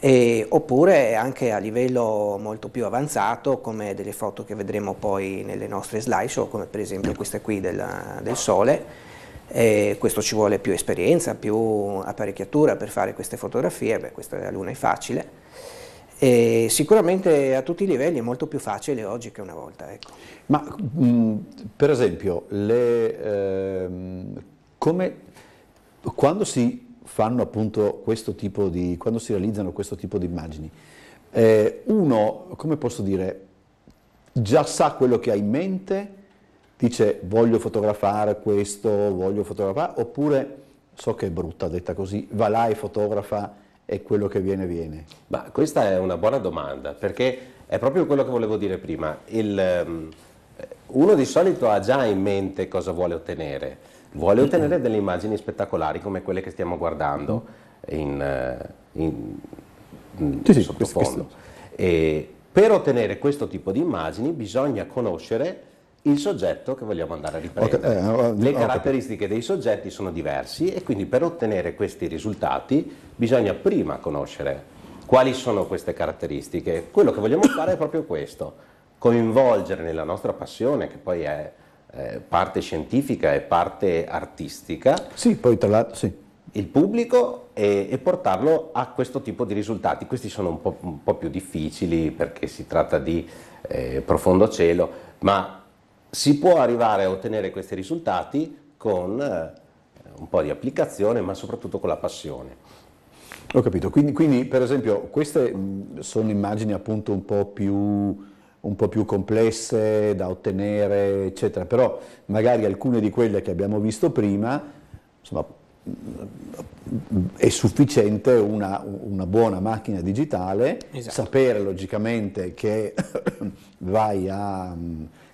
Speaker 5: e, oppure anche a livello molto più avanzato come delle foto che vedremo poi nelle nostre slideshow come per esempio questa qui della, del sole e questo ci vuole più esperienza, più apparecchiatura per fare queste fotografie, beh questa della luna è facile e sicuramente a tutti i livelli è molto più facile oggi che una volta. Ecco.
Speaker 2: Ma mh, per esempio le, eh, come, quando si fanno appunto questo tipo di, quando si realizzano questo tipo di immagini. Eh, uno, come posso dire, già sa quello che ha in mente, dice voglio fotografare questo, voglio
Speaker 1: fotografare, oppure so che è
Speaker 2: brutta detta così, va là e fotografa e quello che
Speaker 1: viene viene. Ma questa è una buona domanda, perché è proprio quello che volevo dire prima. Il, um, uno di solito ha già in mente cosa vuole ottenere vuole ottenere delle immagini spettacolari come quelle che stiamo guardando in, eh, in, in mm, sì, sottofondo. Sì, per ottenere questo tipo di immagini bisogna conoscere il soggetto che vogliamo andare a riprendere. Okay. Eh, Le caratteristiche dei soggetti sono diversi e quindi per ottenere questi risultati bisogna prima conoscere quali sono queste caratteristiche. Quello che vogliamo fare è proprio questo, coinvolgere nella nostra passione, che poi è eh, parte scientifica e parte artistica. Sì, poi tra l'altro, sì. Il pubblico e, e, portarlo a questo tipo di risultati. Questi sono un po', un po più difficili perché si tratta di eh, profondo cielo, ma si può arrivare a ottenere questi risultati con eh, un po' di applicazione, ma soprattutto con la passione.
Speaker 2: Ho capito, quindi, quindi per esempio queste mh, sono immagini appunto un po' più un po' più complesse da ottenere, eccetera. Però magari alcune di quelle che abbiamo visto prima, insomma, è sufficiente una, una, buona macchina digitale, esatto. sapere logicamente che, <coughs> vai a,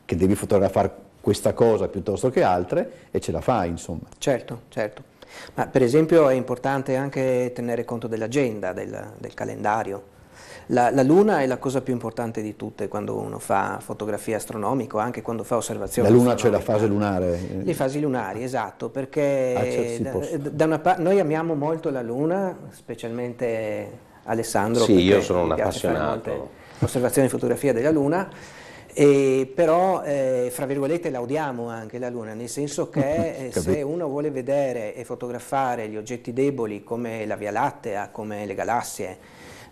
Speaker 2: che devi fotografare questa cosa piuttosto che altre e ce la fai, insomma.
Speaker 5: Certo, certo. Ma per esempio è importante anche tenere conto dell'agenda, del, del calendario la, la, Luna è la cosa più importante di tutte quando uno fa fotografia astronomica o anche quando fa osservazione. La Luna c'è cioè la
Speaker 2: fase lunare. Le
Speaker 5: fasi lunari, esatto, perché ah, certo, da, da una, noi amiamo molto la Luna, specialmente Alessandro. Sì, io sono un appassionato. Osservazioni e fotografia della Luna. E però, eh, fra virgolette, laudiamo anche la Luna, nel senso che <laughs> eh, se uno vuole vedere e fotografare gli oggetti deboli come la Via Lattea, come le galassie,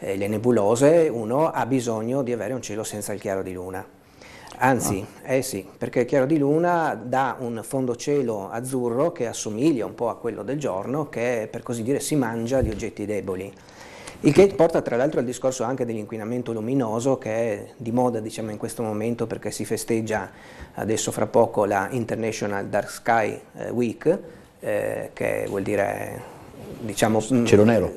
Speaker 5: eh, le nebulose, uno ha bisogno di avere un cielo senza il chiaro di luna. Anzi, ah. eh sì, perché il chiaro di luna dà un fondocielo azzurro che assomiglia un po' a quello del giorno, che per così dire si mangia di oggetti deboli. Il che porta tra l'altro al discorso anche dell'inquinamento luminoso che è di moda diciamo in questo momento perché si festeggia adesso fra poco la International Dark Sky eh, Week, eh, che vuol dire diciamo... Cielo nero.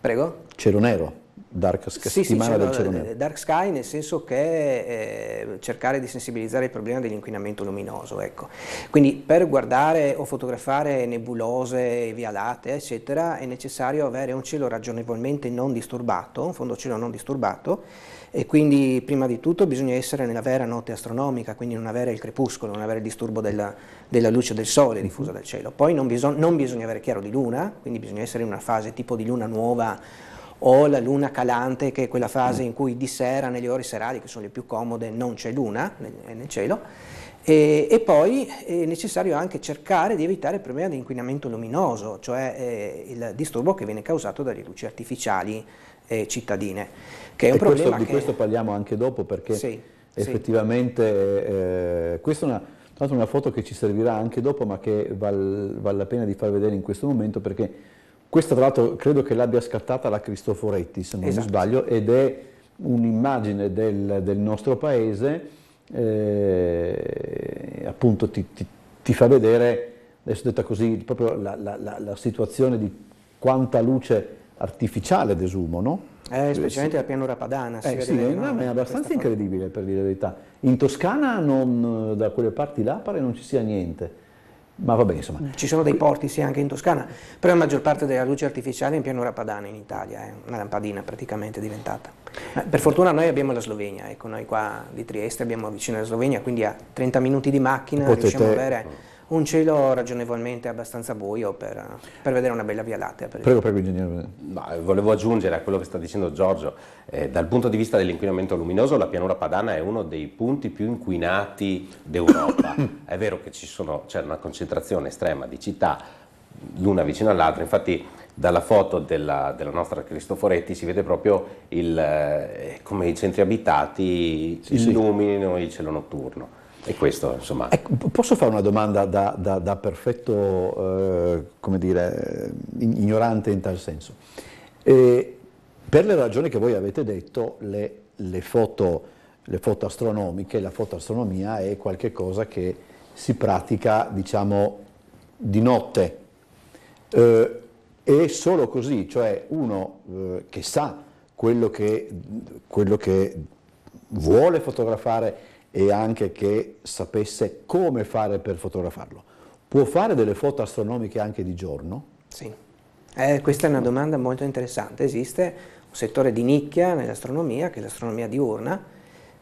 Speaker 5: Prego? Cielo nero. Dark Sky, sì, settimana sì, cioè, del cielo eh, nero. Dark Sky nel senso che eh, cercare di sensibilizzare il problema dell'inquinamento luminoso, ecco. Quindi per guardare o fotografare nebulose, via latte, eccetera, è necessario avere un cielo ragionevolmente non disturbato, un fondo cielo non disturbato, e quindi prima di tutto bisogna essere nella vera notte astronomica, quindi non avere il crepuscolo, non avere il disturbo della, della luce del sole diffusa mhm. dal cielo. Poi non, bisog non bisogna avere chiaro di luna, quindi bisogna essere in una fase tipo di luna nuova o la luna calante che è quella fase in cui di sera, nelle ore serali che sono le più comode, non c'è luna nel, nel cielo. E, e, poi è necessario anche cercare di evitare il problema di inquinamento luminoso, cioè eh, il disturbo che viene causato dalle luci artificiali eh, cittadine. Che è un e problema questo, che... Di questo parliamo anche dopo perché sì, effettivamente
Speaker 2: sì. Eh, questa è una, una, foto che ci servirà anche dopo ma che vale val la pena di far vedere in questo momento perché questa tra l'altro credo che l'abbia scattata la Cristoforetti, se non esatto. mi sbaglio, ed è un'immagine del, del nostro paese, eh, appunto ti, ti, ti, fa vedere, adesso detta così, proprio la, la, la, la situazione di quanta luce artificiale desumo, no? Eh, specialmente eh, la
Speaker 5: pianura padana. Si eh, sì, è, no, è abbastanza
Speaker 2: incredibile per dire la verità. In
Speaker 5: Toscana non, da quelle parti là pare non ci sia niente ma va bene insomma. Mm. Ci sono dei porti sì anche in Toscana, però la maggior parte della luce artificiale è in pianura padana in Italia, è eh. una lampadina praticamente diventata. Eh, per fortuna noi abbiamo la Slovenia, ecco noi qua di Trieste abbiamo vicino alla Slovenia, quindi a 30 minuti di macchina Potete... riusciamo ad avere un cielo ragionevolmente abbastanza buio per, per vedere una bella via lattea. prego,
Speaker 1: prego ingegnere. Ma eh, volevo aggiungere a quello che sta dicendo Giorgio, eh, dal punto di vista dell'inquinamento luminoso la pianura padana è uno dei punti più inquinati d'Europa. <coughs> è vero che sono, c'è una concentrazione estrema di città l'una vicino all'altra, infatti dalla foto della, della, nostra Cristoforetti si vede proprio il, eh, come i centri abitati sì, illuminino sì. il cielo notturno. E questo, insomma... Ecco,
Speaker 2: posso fare una domanda da, da, da perfetto, eh, come dire, ignorante in tal senso? E per le ragioni che voi avete detto, le, le, foto, le foto astronomiche, la fotoastronomia è qualcosa che si pratica, diciamo, di notte. Eh, e solo così, cioè uno eh, che sa quello che, quello che vuole fotografare, e anche che sapesse come fare per fotografarlo. Può fare delle foto
Speaker 5: astronomiche anche di giorno? Sì, eh, questa è una domanda molto interessante. Esiste un settore di nicchia nell'astronomia, che è l'astronomia diurna,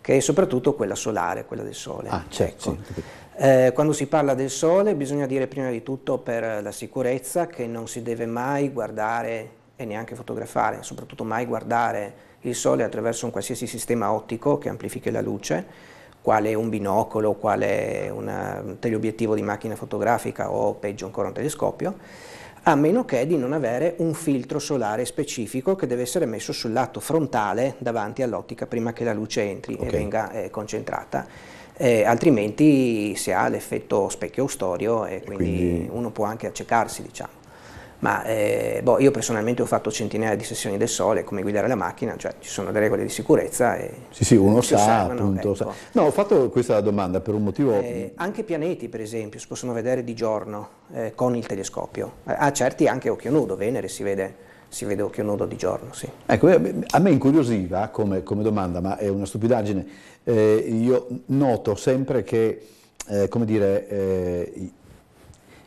Speaker 5: che è soprattutto quella solare, quella del Sole. Ah, certo. Ecco. Sì. Eh, quando si parla del Sole bisogna dire prima di tutto per la sicurezza che non si deve mai guardare e neanche fotografare, soprattutto mai guardare il Sole attraverso un qualsiasi sistema ottico che amplifichi la luce quale un binocolo, quale una, un teleobiettivo di macchina fotografica o peggio ancora un telescopio, a meno che di non avere un filtro solare specifico che deve essere messo sul lato frontale davanti all'ottica prima che la luce entri okay. e venga eh, concentrata. Eh, altrimenti si ha l'effetto specchio-storio e, e quindi, quindi uno può anche accecarsi diciamo ma eh, boh, io personalmente ho fatto centinaia di sessioni del sole, come guidare la macchina, cioè ci sono delle regole di sicurezza. e sì, sì, uno sa, osservano, appunto. Ecco. Sa. No, ho fatto questa domanda per un motivo... Eh, anche pianeti, per esempio, si possono vedere di giorno eh, con il telescopio. a certi anche occhio nudo, Venere si vede si vede occhio nudo di giorno, sì.
Speaker 2: Ecco, eh, a me incuriosiva come, come domanda, ma è una stupidaggine, eh, io noto sempre che, eh, come dire, eh,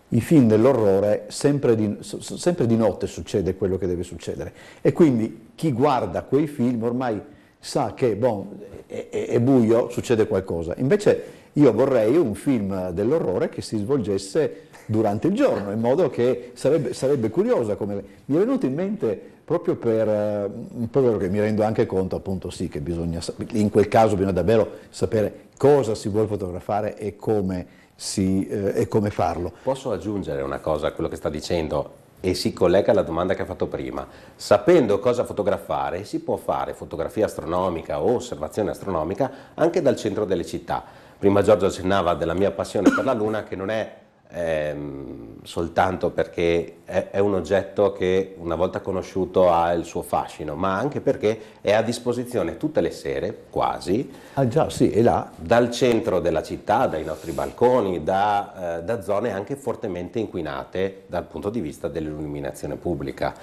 Speaker 2: i film dell'orrore sempre di, sempre di, notte succede quello che deve succedere e quindi chi guarda quei film ormai sa che bon, è, è, buio, succede qualcosa. Invece io vorrei un film dell'orrore che si svolgesse durante il giorno, in modo che sarebbe, sarebbe curiosa. Come... Mi è venuto in mente proprio per, eh, proprio perché mi rendo anche conto appunto sì che bisogna, in quel caso bisogna davvero sapere cosa si vuole fotografare e come si, eh, e come farlo.
Speaker 1: Posso aggiungere una cosa a quello che sta dicendo? e si collega alla domanda che ha fatto prima. Sapendo cosa fotografare, si può fare fotografia astronomica o osservazione astronomica anche dal centro delle città. Prima Giorgio accennava della mia passione per la Luna, che non è ehm, soltanto perché è, è un oggetto che una volta conosciuto ha il suo fascino, ma anche perché è a disposizione tutte le sere, quasi, ah già, sì, è là. dal centro della città, dai nostri balconi, da, eh, da zone anche fortemente inquinate dal punto di vista dell'illuminazione pubblica.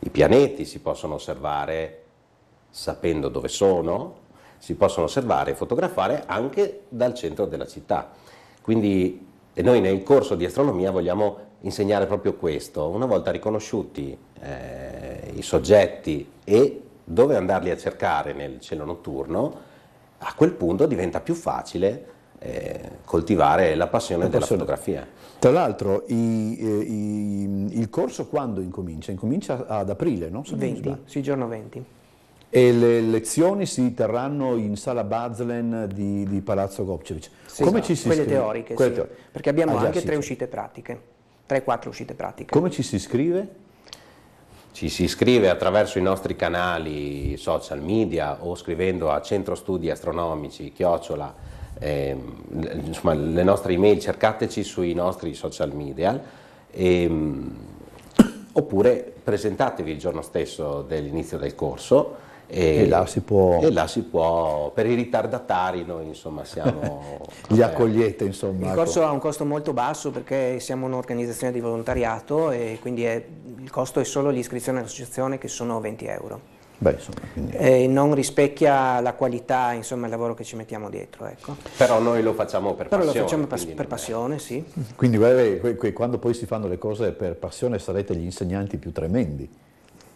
Speaker 1: I pianeti si possono osservare sapendo dove sono, si possono osservare e fotografare anche dal centro della città. Quindi e noi nel corso di astronomia vogliamo insegnare proprio questo, una volta riconosciuti eh, i soggetti e dove andarli a cercare nel cielo notturno, a quel punto diventa più facile eh, coltivare la passione, la passione della fotografia. Tra l'altro i, eh,
Speaker 2: i, il corso quando incomincia? Incomincia ad aprile, no? 20,
Speaker 5: sì, giorno 20.
Speaker 2: E le lezioni si terranno in sala Bazlen di, di Palazzo
Speaker 5: Gopcevic. Sì, Come no, ci si quelle scrive? teoriche, quelle sì, teori- perché abbiamo ah, già, anche sì, tre uscite pratiche, tre, quattro uscite pratiche.
Speaker 1: Come ci si iscrive? Ci si iscrive attraverso i nostri canali social media o scrivendo a Centro Studi Astronomici, chiocciola, eh, insomma le nostre email, cercateci sui nostri social media e, ehm, oppure presentatevi il giorno stesso dell'inizio del corso e, e, là può... e, là si può... per i ritardatari noi insomma siamo... <laughs> Li
Speaker 2: accogliete insomma. Il ecco. corso
Speaker 5: ha un costo molto basso perché siamo un'organizzazione di volontariato e quindi è... il costo è solo l'iscrizione all'associazione che sono 20 euro. Beh, insomma, quindi... eh, non rispecchia la qualità, insomma, il lavoro che ci mettiamo dietro. Ecco. Però noi lo facciamo per Però passione. Lo facciamo pas- per passione, è... sì.
Speaker 2: Quindi guarda, eh, quando poi si fanno le cose per passione sarete gli insegnanti più tremendi.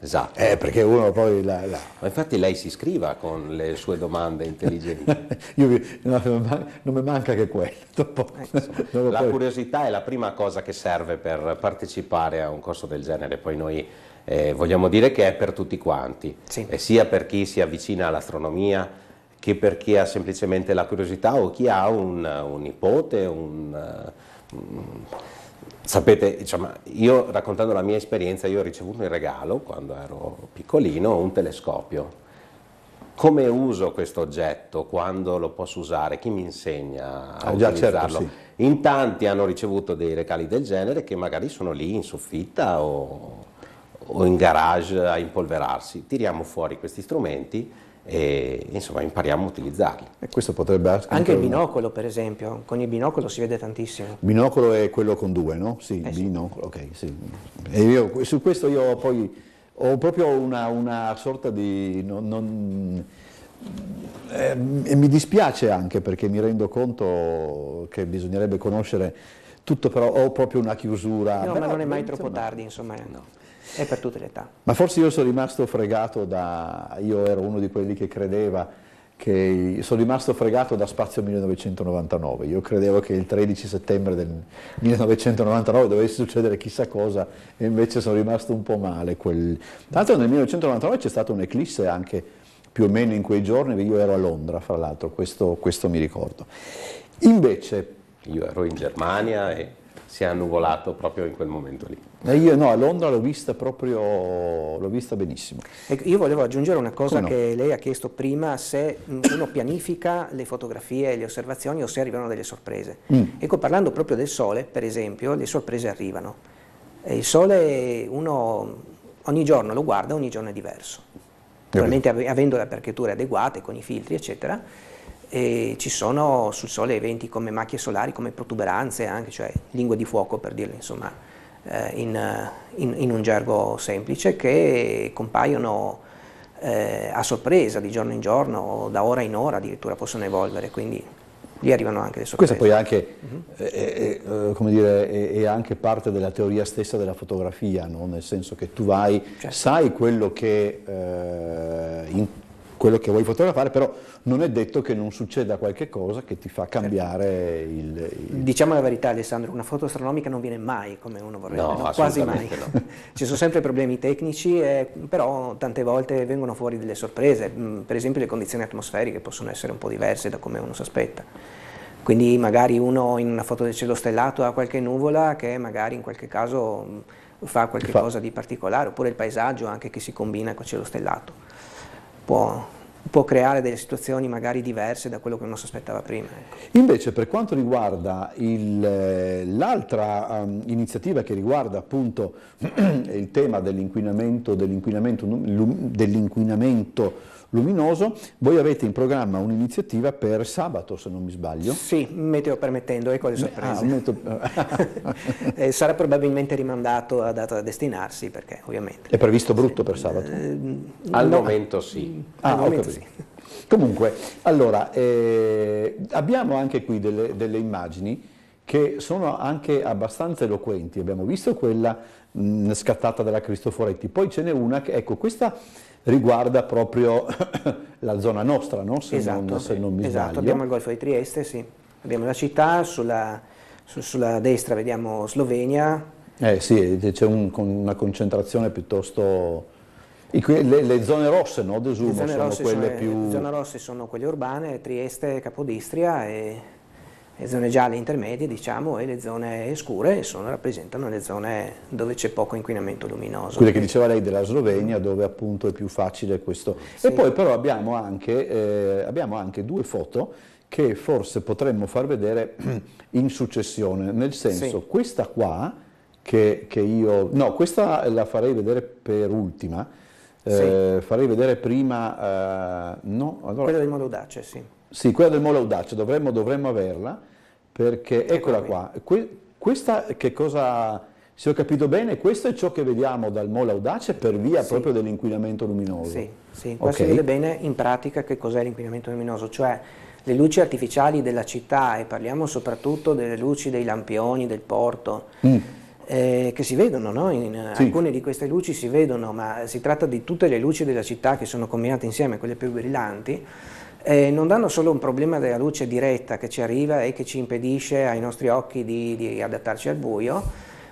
Speaker 2: Esatto. Eh, perché uno poi la,
Speaker 1: la... Ma infatti lei si scriva con le sue domande intelligenti.
Speaker 2: <laughs> Io, no, non mi manca che quello. Eh, <laughs> la poi...
Speaker 1: curiosità è la prima cosa che serve per partecipare a un corso del genere, poi noi eh, vogliamo dire che è per tutti quanti, sì. Eh, sia per chi si avvicina all'astronomia che per chi ha semplicemente la curiosità o chi ha un, un nipote, un... Eh, un Sapete, diciamo, io raccontando la mia esperienza, io ho ricevuto in regalo, quando ero piccolino, un telescopio. Come uso questo oggetto? Quando lo posso usare? Chi mi insegna a ah, utilizzarlo? Certo, sì. In tanti hanno ricevuto dei regali del genere che magari sono lì in soffitta o, o in garage a impolverarsi. Tiriamo fuori questi strumenti e insomma impariamo a utilizzarli. E questo potrebbe essere... Anche il
Speaker 5: binocolo per esempio, con il binocolo si vede tantissimo.
Speaker 2: Binocolo è quello con due, no? Sì, eh sì. binocolo, ok, sì. Io, su questo io poi ho proprio una, una sorta di... Non, non, eh, mi dispiace anche perché mi rendo conto che bisognerebbe conoscere tutto però ho proprio una chiusura. No, però, ma non è
Speaker 5: mai troppo insomma, tardi, insomma, no. è per tutte le età.
Speaker 2: Ma forse io sono rimasto fregato da, io ero uno di quelli che credeva che sono rimasto fregato da Spazio 1999, io credevo che il 13 settembre del 1999 dovesse succedere chissà cosa e invece sono rimasto un po' male. Quel... Tanto nel 1999 c'è stata un'eclisse anche più o meno in quei giorni, io ero a Londra fra l'altro, questo, questo mi ricordo.
Speaker 1: Invece io ero in Germania e si è annuvolato proprio in quel momento lì.
Speaker 5: Io no, a Londra l'ho vista proprio, l'ho vista benissimo. Ecco, io volevo aggiungere una cosa Come che lei ha chiesto prima, se uno pianifica le fotografie e le osservazioni o se arrivano delle sorprese. Mm. Ecco, parlando proprio del sole, per esempio, le sorprese arrivano. E il sole uno ogni giorno lo guarda, ogni giorno è diverso. Naturalmente avendo le aperture adeguate, con i filtri, eccetera, e ci sono sul Sole eventi come macchie solari, come protuberanze anche, cioè lingue di fuoco per dirle insomma eh, in, in, in, un gergo semplice, che compaiono eh, a sorpresa di giorno in giorno, da ora in ora addirittura possono evolvere, quindi lì arrivano anche le sorprese. Questa poi
Speaker 2: anche, uh mhm. -huh. è, è, dire, è, è, anche parte della teoria stessa della fotografia, no? nel senso che tu vai, certo. sai quello che eh, in, quello che vuoi fotografare, però non è detto che non succeda qualche cosa che ti fa certo. cambiare il, il...
Speaker 5: Diciamo la verità Alessandro, una foto astronomica non viene mai come uno vorrebbe, no, no, quasi mai. No. <laughs> Ci sono sempre problemi tecnici, eh, però tante volte vengono fuori delle sorprese, mm, per esempio le condizioni atmosferiche possono essere un po' diverse da come uno si aspetta. Quindi magari uno in una foto del cielo stellato ha qualche nuvola che magari in qualche caso mm, fa qualche fa. cosa di particolare, oppure il paesaggio anche che si combina col cielo stellato può, può creare delle situazioni magari diverse da quello che uno si aspettava prima. Ecco. Invece per quanto riguarda eh, l'altra um, iniziativa che
Speaker 2: riguarda appunto <clears throat> il tema dell'inquinamento dell dell luminoso. Voi avete in programma un'iniziativa per sabato, se non mi sbaglio.
Speaker 5: Sì, meteo permettendo, ecco le ah, sorprese. Ah, <laughs> <laughs> eh, meteo... sarà probabilmente rimandato a data da destinarsi, perché ovviamente...
Speaker 2: È previsto brutto per sabato? Eh, al no. momento sì. Mm, ah, al momento sì. Comunque,
Speaker 5: allora, eh, abbiamo
Speaker 2: anche qui delle, delle immagini che sono anche abbastanza eloquenti. Abbiamo visto quella mh, mm, scattata dalla Cristoforetti, poi ce n'è una che, ecco, questa riguarda
Speaker 5: proprio <coughs> la zona nostra, no? se, esatto, non, se non mi esatto, sbaglio. abbiamo il Golfo di Trieste, sì. Abbiamo la città, sulla, su, sulla destra vediamo Slovenia. Eh
Speaker 2: sì, c'è un, una concentrazione piuttosto... Le, le, zone rosse, no, Desumo, sono quelle sono, più... Le zone
Speaker 5: rosse sono quelle urbane, Trieste, Capodistria e le zone gialle intermedie diciamo, e le zone scure sono, rappresentano le zone dove c'è poco inquinamento luminoso. Quelle che
Speaker 2: diceva lei della Slovenia dove appunto è più facile questo. Sì. E poi però abbiamo anche, eh, abbiamo anche due foto che forse potremmo far vedere <clears throat> in successione, nel senso sì. questa qua che, che, io, no questa la farei vedere per ultima, eh, farei vedere prima, eh, no, allora, quella del modo audace sì. Sì, quella del Molo Audace, dovremmo, dovremmo averla perché ecco eccola qua, que, questa che cosa, se ho
Speaker 5: capito bene, questo
Speaker 2: è ciò che vediamo dal Mola Audace per via sì. proprio dell'inquinamento luminoso. Sì,
Speaker 5: sì. qua okay. si vede bene in pratica che cos'è l'inquinamento luminoso, cioè le luci artificiali della città e parliamo soprattutto delle luci dei lampioni, del porto, mm. eh, che si vedono, no? in, sì. alcune di queste luci si vedono, ma si tratta di tutte le luci della città che sono combinate insieme, quelle più brillanti, eh, non danno solo un problema della luce diretta che ci arriva e che ci impedisce ai nostri occhi di, di adattarci al buio,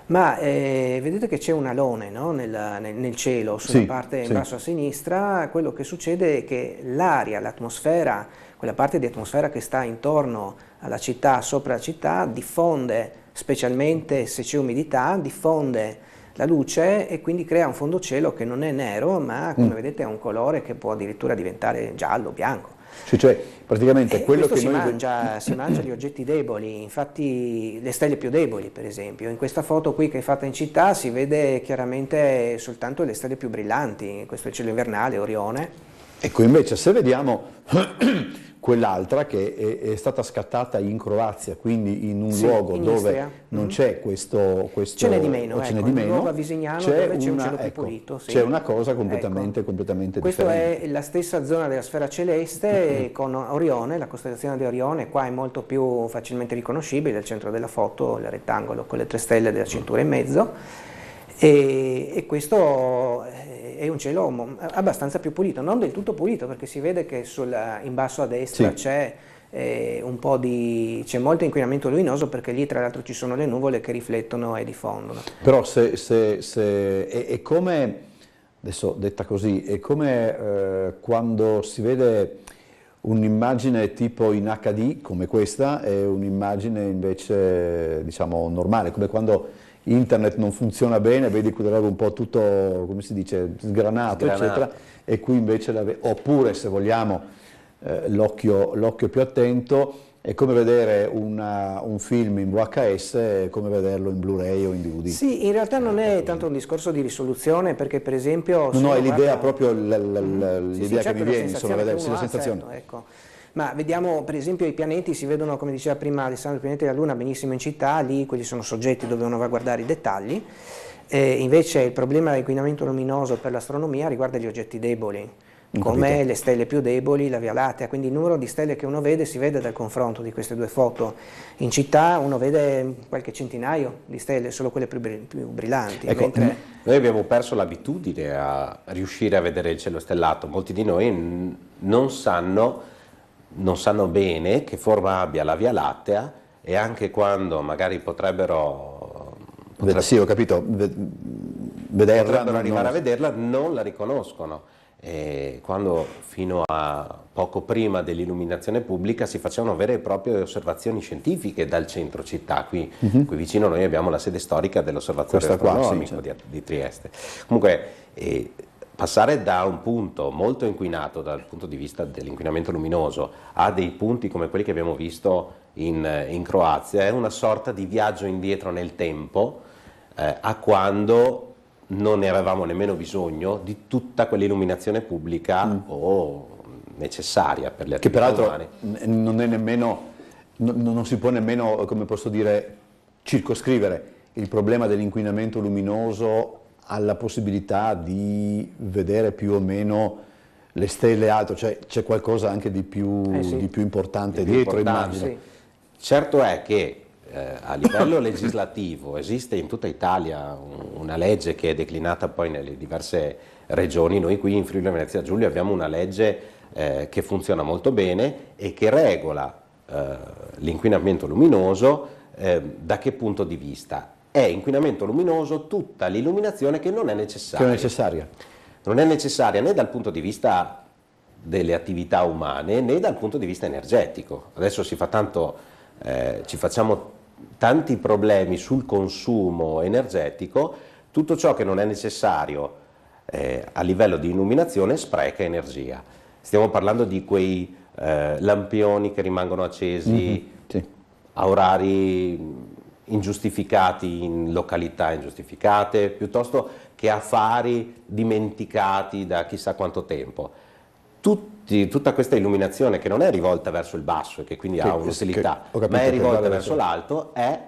Speaker 5: ma eh, vedete che c'è un alone no? nel, nel, nel, cielo, sulla sì, parte in sì. basso a sinistra, quello che succede è che l'aria, l'atmosfera, quella parte di atmosfera che sta intorno alla città, sopra la città, diffonde, specialmente se c'è umidità, diffonde la luce e quindi crea un fondocielo che non è nero, ma come mm. vedete è un colore che può addirittura diventare giallo, bianco.
Speaker 2: Cioè, cioè praticamente eh, quello che si noi...
Speaker 5: Mangia, si mangia gli <clears throat> oggetti deboli, infatti le stelle più deboli per esempio. In questa foto qui che è fatta in città si vede chiaramente soltanto le stelle più brillanti, questo è il cielo invernale, Orione.
Speaker 2: Ecco invece se vediamo <clears throat>
Speaker 5: quell'altra che è, è, stata scattata
Speaker 2: in Croazia, quindi in un sì, luogo in dove Istria. non mm. c'è questo, questo ce n'è di meno, ce n'è ecco, di meno. Nuova Visignano c'è dove c'è un cielo ecco, pulito, sì. c'è una cosa completamente, ecco. completamente Questa differente.
Speaker 5: Questa è la stessa zona della sfera celeste con Orione, la costellazione di Orione qua è molto più facilmente riconoscibile, al centro della foto il rettangolo con le tre stelle della cintura in mezzo e, e, questo eh, è un cielo abbastanza più pulito, non del tutto pulito perché si vede che sulla, in basso a destra sì. c'è eh, un po' di c'è molto inquinamento luminoso perché lì tra l'altro ci sono le nuvole che riflettono e diffondono.
Speaker 2: Però se, se, se è, è, come adesso detta così, è come eh, quando si vede un'immagine tipo in HD come questa e un'immagine invece diciamo normale, come quando internet non funziona bene, vedi che l'avevo un po' tutto, come si dice, sgranato, sgranato. eccetera, e qui invece, l'ave... oppure se vogliamo eh, l'occhio, l'occhio più attento, è come vedere una, un film in VHS, è come vederlo in Blu-ray o in DVD.
Speaker 5: Sì, in realtà non è tanto un discorso di risoluzione, perché per esempio... No, no è l'idea guarda...
Speaker 2: proprio, mm, l'idea sì, sì, che certo mi viene, insomma, certo, vedere, la sensazione. Certo,
Speaker 5: ecco ma vediamo per esempio i pianeti, si vedono come diceva prima Alessandro, i pianeti della Luna benissimo in città, lì quelli sono soggetti dove uno va a guardare i dettagli, eh, invece il problema dell'inquinamento luminoso per l'astronomia riguarda gli oggetti deboli, come le stelle più deboli, la Via Lattea, quindi il numero di stelle che uno vede si vede dal confronto di queste due foto. In città uno vede qualche centinaio di stelle, solo quelle più, bri più brillanti. Ecco, mentre...
Speaker 1: Noi abbiamo perso l'abitudine a riuscire a vedere il cielo stellato, molti di noi non sanno non sanno bene che forma abbia la Via Lattea e anche quando magari potrebbero...
Speaker 2: potrebbero sì, ho capito, vederla,
Speaker 1: potrebbero arrivare non... a vederla, non la riconoscono. E quando fino a poco prima dell'illuminazione pubblica si facevano vere e proprie osservazioni scientifiche dal centro città, qui, uh-huh. qui vicino noi abbiamo la sede storica dell'osservatorio Questa astronomico qua, sì, certo. di, di, Trieste. Comunque eh, passare da un punto molto inquinato dal punto di vista dell'inquinamento luminoso a dei punti come quelli che abbiamo visto in, in Croazia è una sorta di viaggio indietro nel tempo eh, a quando non ne avevamo nemmeno bisogno di tutta quell'illuminazione pubblica mm. o necessaria per le attività Che peraltro
Speaker 2: n- non è nemmeno, n- non si può nemmeno, come posso dire, circoscrivere il problema dell'inquinamento luminoso alla possibilità di vedere più o meno le stelle alte, cioè c'è qualcosa anche di più, eh sì. di più importante di dietro, importante, immagino.
Speaker 1: Sì. Certo è che eh, a livello <laughs> legislativo esiste in tutta Italia una legge che è declinata poi nelle diverse regioni, noi qui in Friuli Venezia Giulia abbiamo una legge eh, che funziona molto bene e che regola eh, l'inquinamento luminoso eh, da che punto di vista? è inquinamento luminoso tutta l'illuminazione che non è necessaria. Che è necessaria. Non è necessaria né dal punto di vista delle attività umane né dal punto di vista energetico. Adesso fa tanto, eh, ci facciamo tanti problemi sul consumo energetico, tutto ciò che non è necessario eh, a livello di illuminazione spreca energia. Stiamo parlando di quei eh, lampioni che rimangono accesi mm -hmm, sì. a orari ingiustificati in località ingiustificate, piuttosto che affari dimenticati da chissà quanto tempo. Tutti, tutta questa illuminazione che non è rivolta verso il basso e che quindi che, ha un'utilità, ma è rivolta verso l'alto, è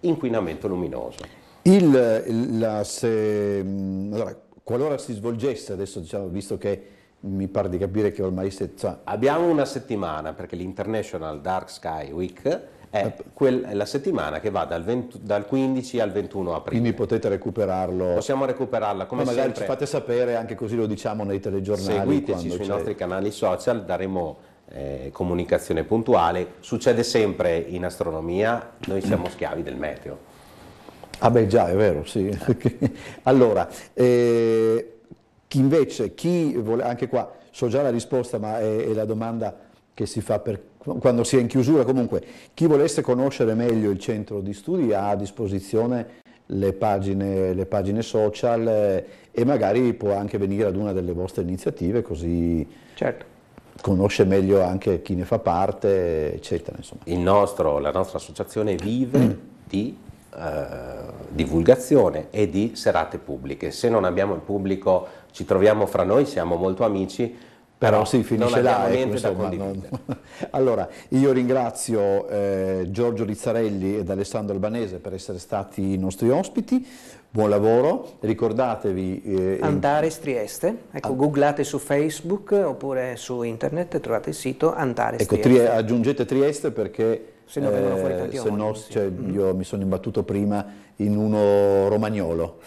Speaker 1: inquinamento luminoso.
Speaker 2: Il, la, se, mm, allora, qualora si svolgesse, adesso diciamo, visto che mi pare di capire che ormai... Se, cioè...
Speaker 1: Abbiamo una settimana perché l'International Dark Sky Week eh. Eh, è quel, la settimana che va dal, 20, dal, 15 al 21 aprile. Quindi potete
Speaker 2: recuperarlo.
Speaker 1: Possiamo recuperarla come Ma magari sempre. ci fate
Speaker 2: sapere, anche così lo diciamo nei telegiornali. Seguiteci sui c'è... nostri
Speaker 1: canali social, daremo eh, comunicazione puntuale. Succede sempre in astronomia, noi siamo <clears throat> schiavi del meteo.
Speaker 2: Ah beh già, è vero, sì. <laughs> allora, eh, invece chi vuole, anche qua so già la risposta ma è, è la domanda che si fa per, quando si è in chiusura. Comunque, chi volesse conoscere meglio il centro di studi ha a disposizione le pagine, le pagine social eh, e magari può anche venire ad una delle vostre iniziative così certo. conosce meglio anche chi ne fa parte, eccetera.
Speaker 1: Nostro, la nostra associazione vive mm. di eh, divulgazione e di serate pubbliche. Se non abbiamo il pubblico ci troviamo fra noi, siamo molto amici, però si finisce non là. Ecco, eh, insomma, non...
Speaker 2: <laughs> Allora, io ringrazio eh, Giorgio Rizzarelli ed Alessandro Albanese per essere stati i nostri ospiti, buon lavoro, ricordatevi... Eh,
Speaker 5: Antares Trieste, ecco, An... googlate su Facebook oppure su internet, trovate il sito Antares ecco, Trieste. Tri... aggiungete Trieste perché... Se no, eh, se
Speaker 2: no sì. cioè, mm. io mi sono imbattuto prima in uno romagnolo.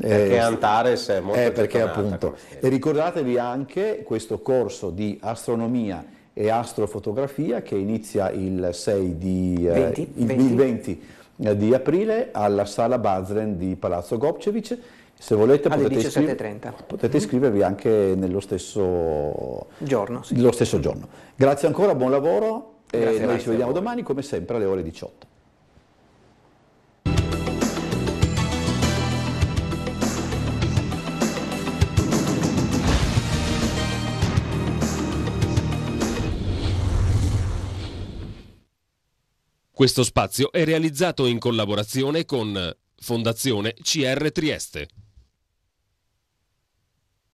Speaker 2: Eh, perché eh,
Speaker 1: Antares è molto eh, perché
Speaker 2: appunto. E ricordatevi anche questo corso di astronomia e astrofotografia che inizia il 6 di, eh, 20, il, 20. 20 eh, di aprile alla sala Bazren di Palazzo Gopcevic se volete potete, iscriver- potete, mm. iscrivervi anche nello stesso giorno, sì. stesso giorno. Grazie ancora, buon lavoro e noi ci vediamo domani come sempre alle ore 18.
Speaker 1: Questo spazio è realizzato in collaborazione con Fondazione CR Trieste.